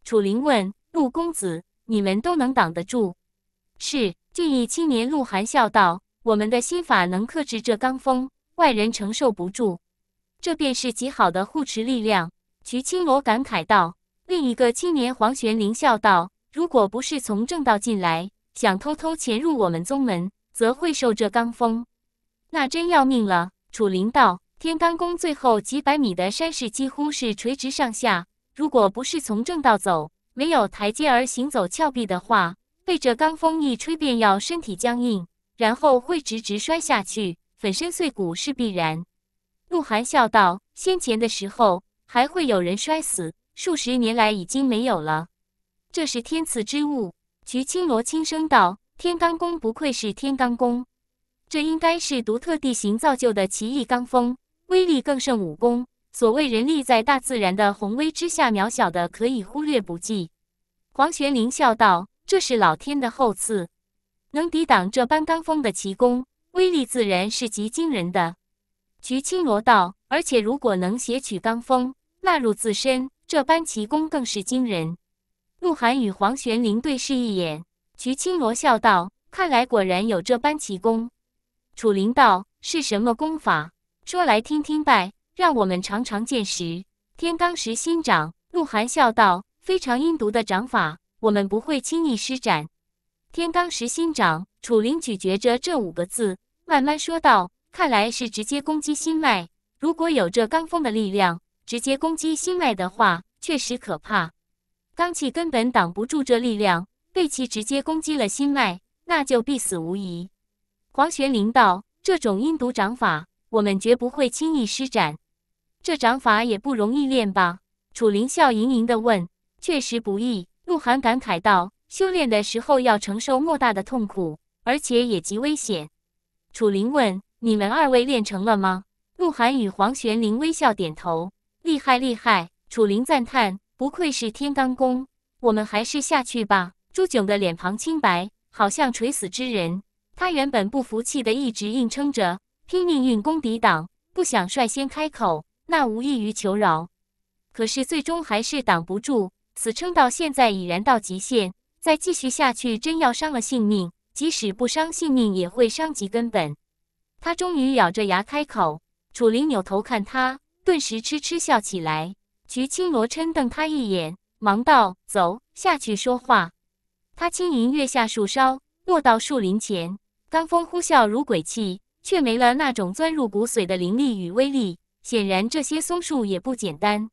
楚灵问：“陆公子，你们都能挡得住？”“是。”俊逸青年陆寒笑道：“我们的心法能克制这罡风，外人承受不住。这便是极好的护持力量。”瞿青罗感慨道。另一个青年黄玄灵笑道：“如果不是从正道进来，想偷偷潜入我们宗门，则会受这罡风，那真要命了。”楚灵道：“天罡宫最后几百米的山势几乎是垂直上下，如果不是从正道走，没有台阶而行走峭壁的话，被这罡风一吹，便要身体僵硬，然后会直直摔下去，粉身碎骨是必然。”鹿晗笑道：“先前的时候，还会有人摔死。”数十年来已经没有了，这是天赐之物。菊青罗轻声道：“天罡宫不愧是天罡宫，这应该是独特地形造就的奇异罡风，威力更胜武功。所谓人力在大自然的宏威之下，渺小的可以忽略不计。”黄玄龄笑道：“这是老天的厚赐，能抵挡这般罡风的奇功，威力自然是极惊人的。”菊青罗道：“而且如果能撷取罡风，纳入自身。”这般奇功更是惊人。鹿晗与黄玄灵对视一眼，瞿青罗笑道：“看来果然有这般奇功。”楚灵道：“是什么功法？说来听听呗，让我们常常见识。”天罡石心掌。鹿晗笑道：“非常阴毒的掌法，我们不会轻易施展。”天罡石心掌。楚灵咀嚼着这五个字，慢慢说道：“看来是直接攻击心脉。如果有这罡风的力量。”直接攻击心脉的话，确实可怕。罡气根本挡不住这力量，被其直接攻击了心脉，那就必死无疑。黄玄灵道：“这种阴毒掌法，我们绝不会轻易施展。这掌法也不容易练吧？”楚灵笑盈盈的问：“确实不易。”鹿晗感慨道：“修炼的时候要承受莫大的痛苦，而且也极危险。”楚灵问：“你们二位练成了吗？”鹿晗与黄玄灵微笑点头。厉害厉害！楚灵赞叹，不愧是天罡功。我们还是下去吧。朱炯的脸庞清白，好像垂死之人。他原本不服气的，一直硬撑着，拼命运功抵挡，不想率先开口，那无异于求饶。可是最终还是挡不住，死撑到现在已然到极限，再继续下去真要伤了性命。即使不伤性命，也会伤及根本。他终于咬着牙开口。楚灵扭头看他。顿时痴痴笑起来，菊青罗嗔瞪他一眼，忙道：“走，下去说话。”他轻盈跃下树梢，落到树林前。罡风呼啸如鬼泣，却没了那种钻入骨髓的凌厉与威力。显然，这些松树也不简单。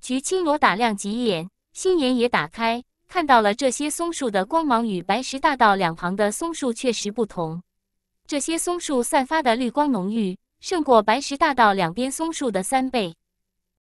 菊青罗打量几眼，心眼也打开，看到了这些松树的光芒与白石大道两旁的松树确实不同。这些松树散发的绿光浓郁。胜过白石大道两边松树的三倍。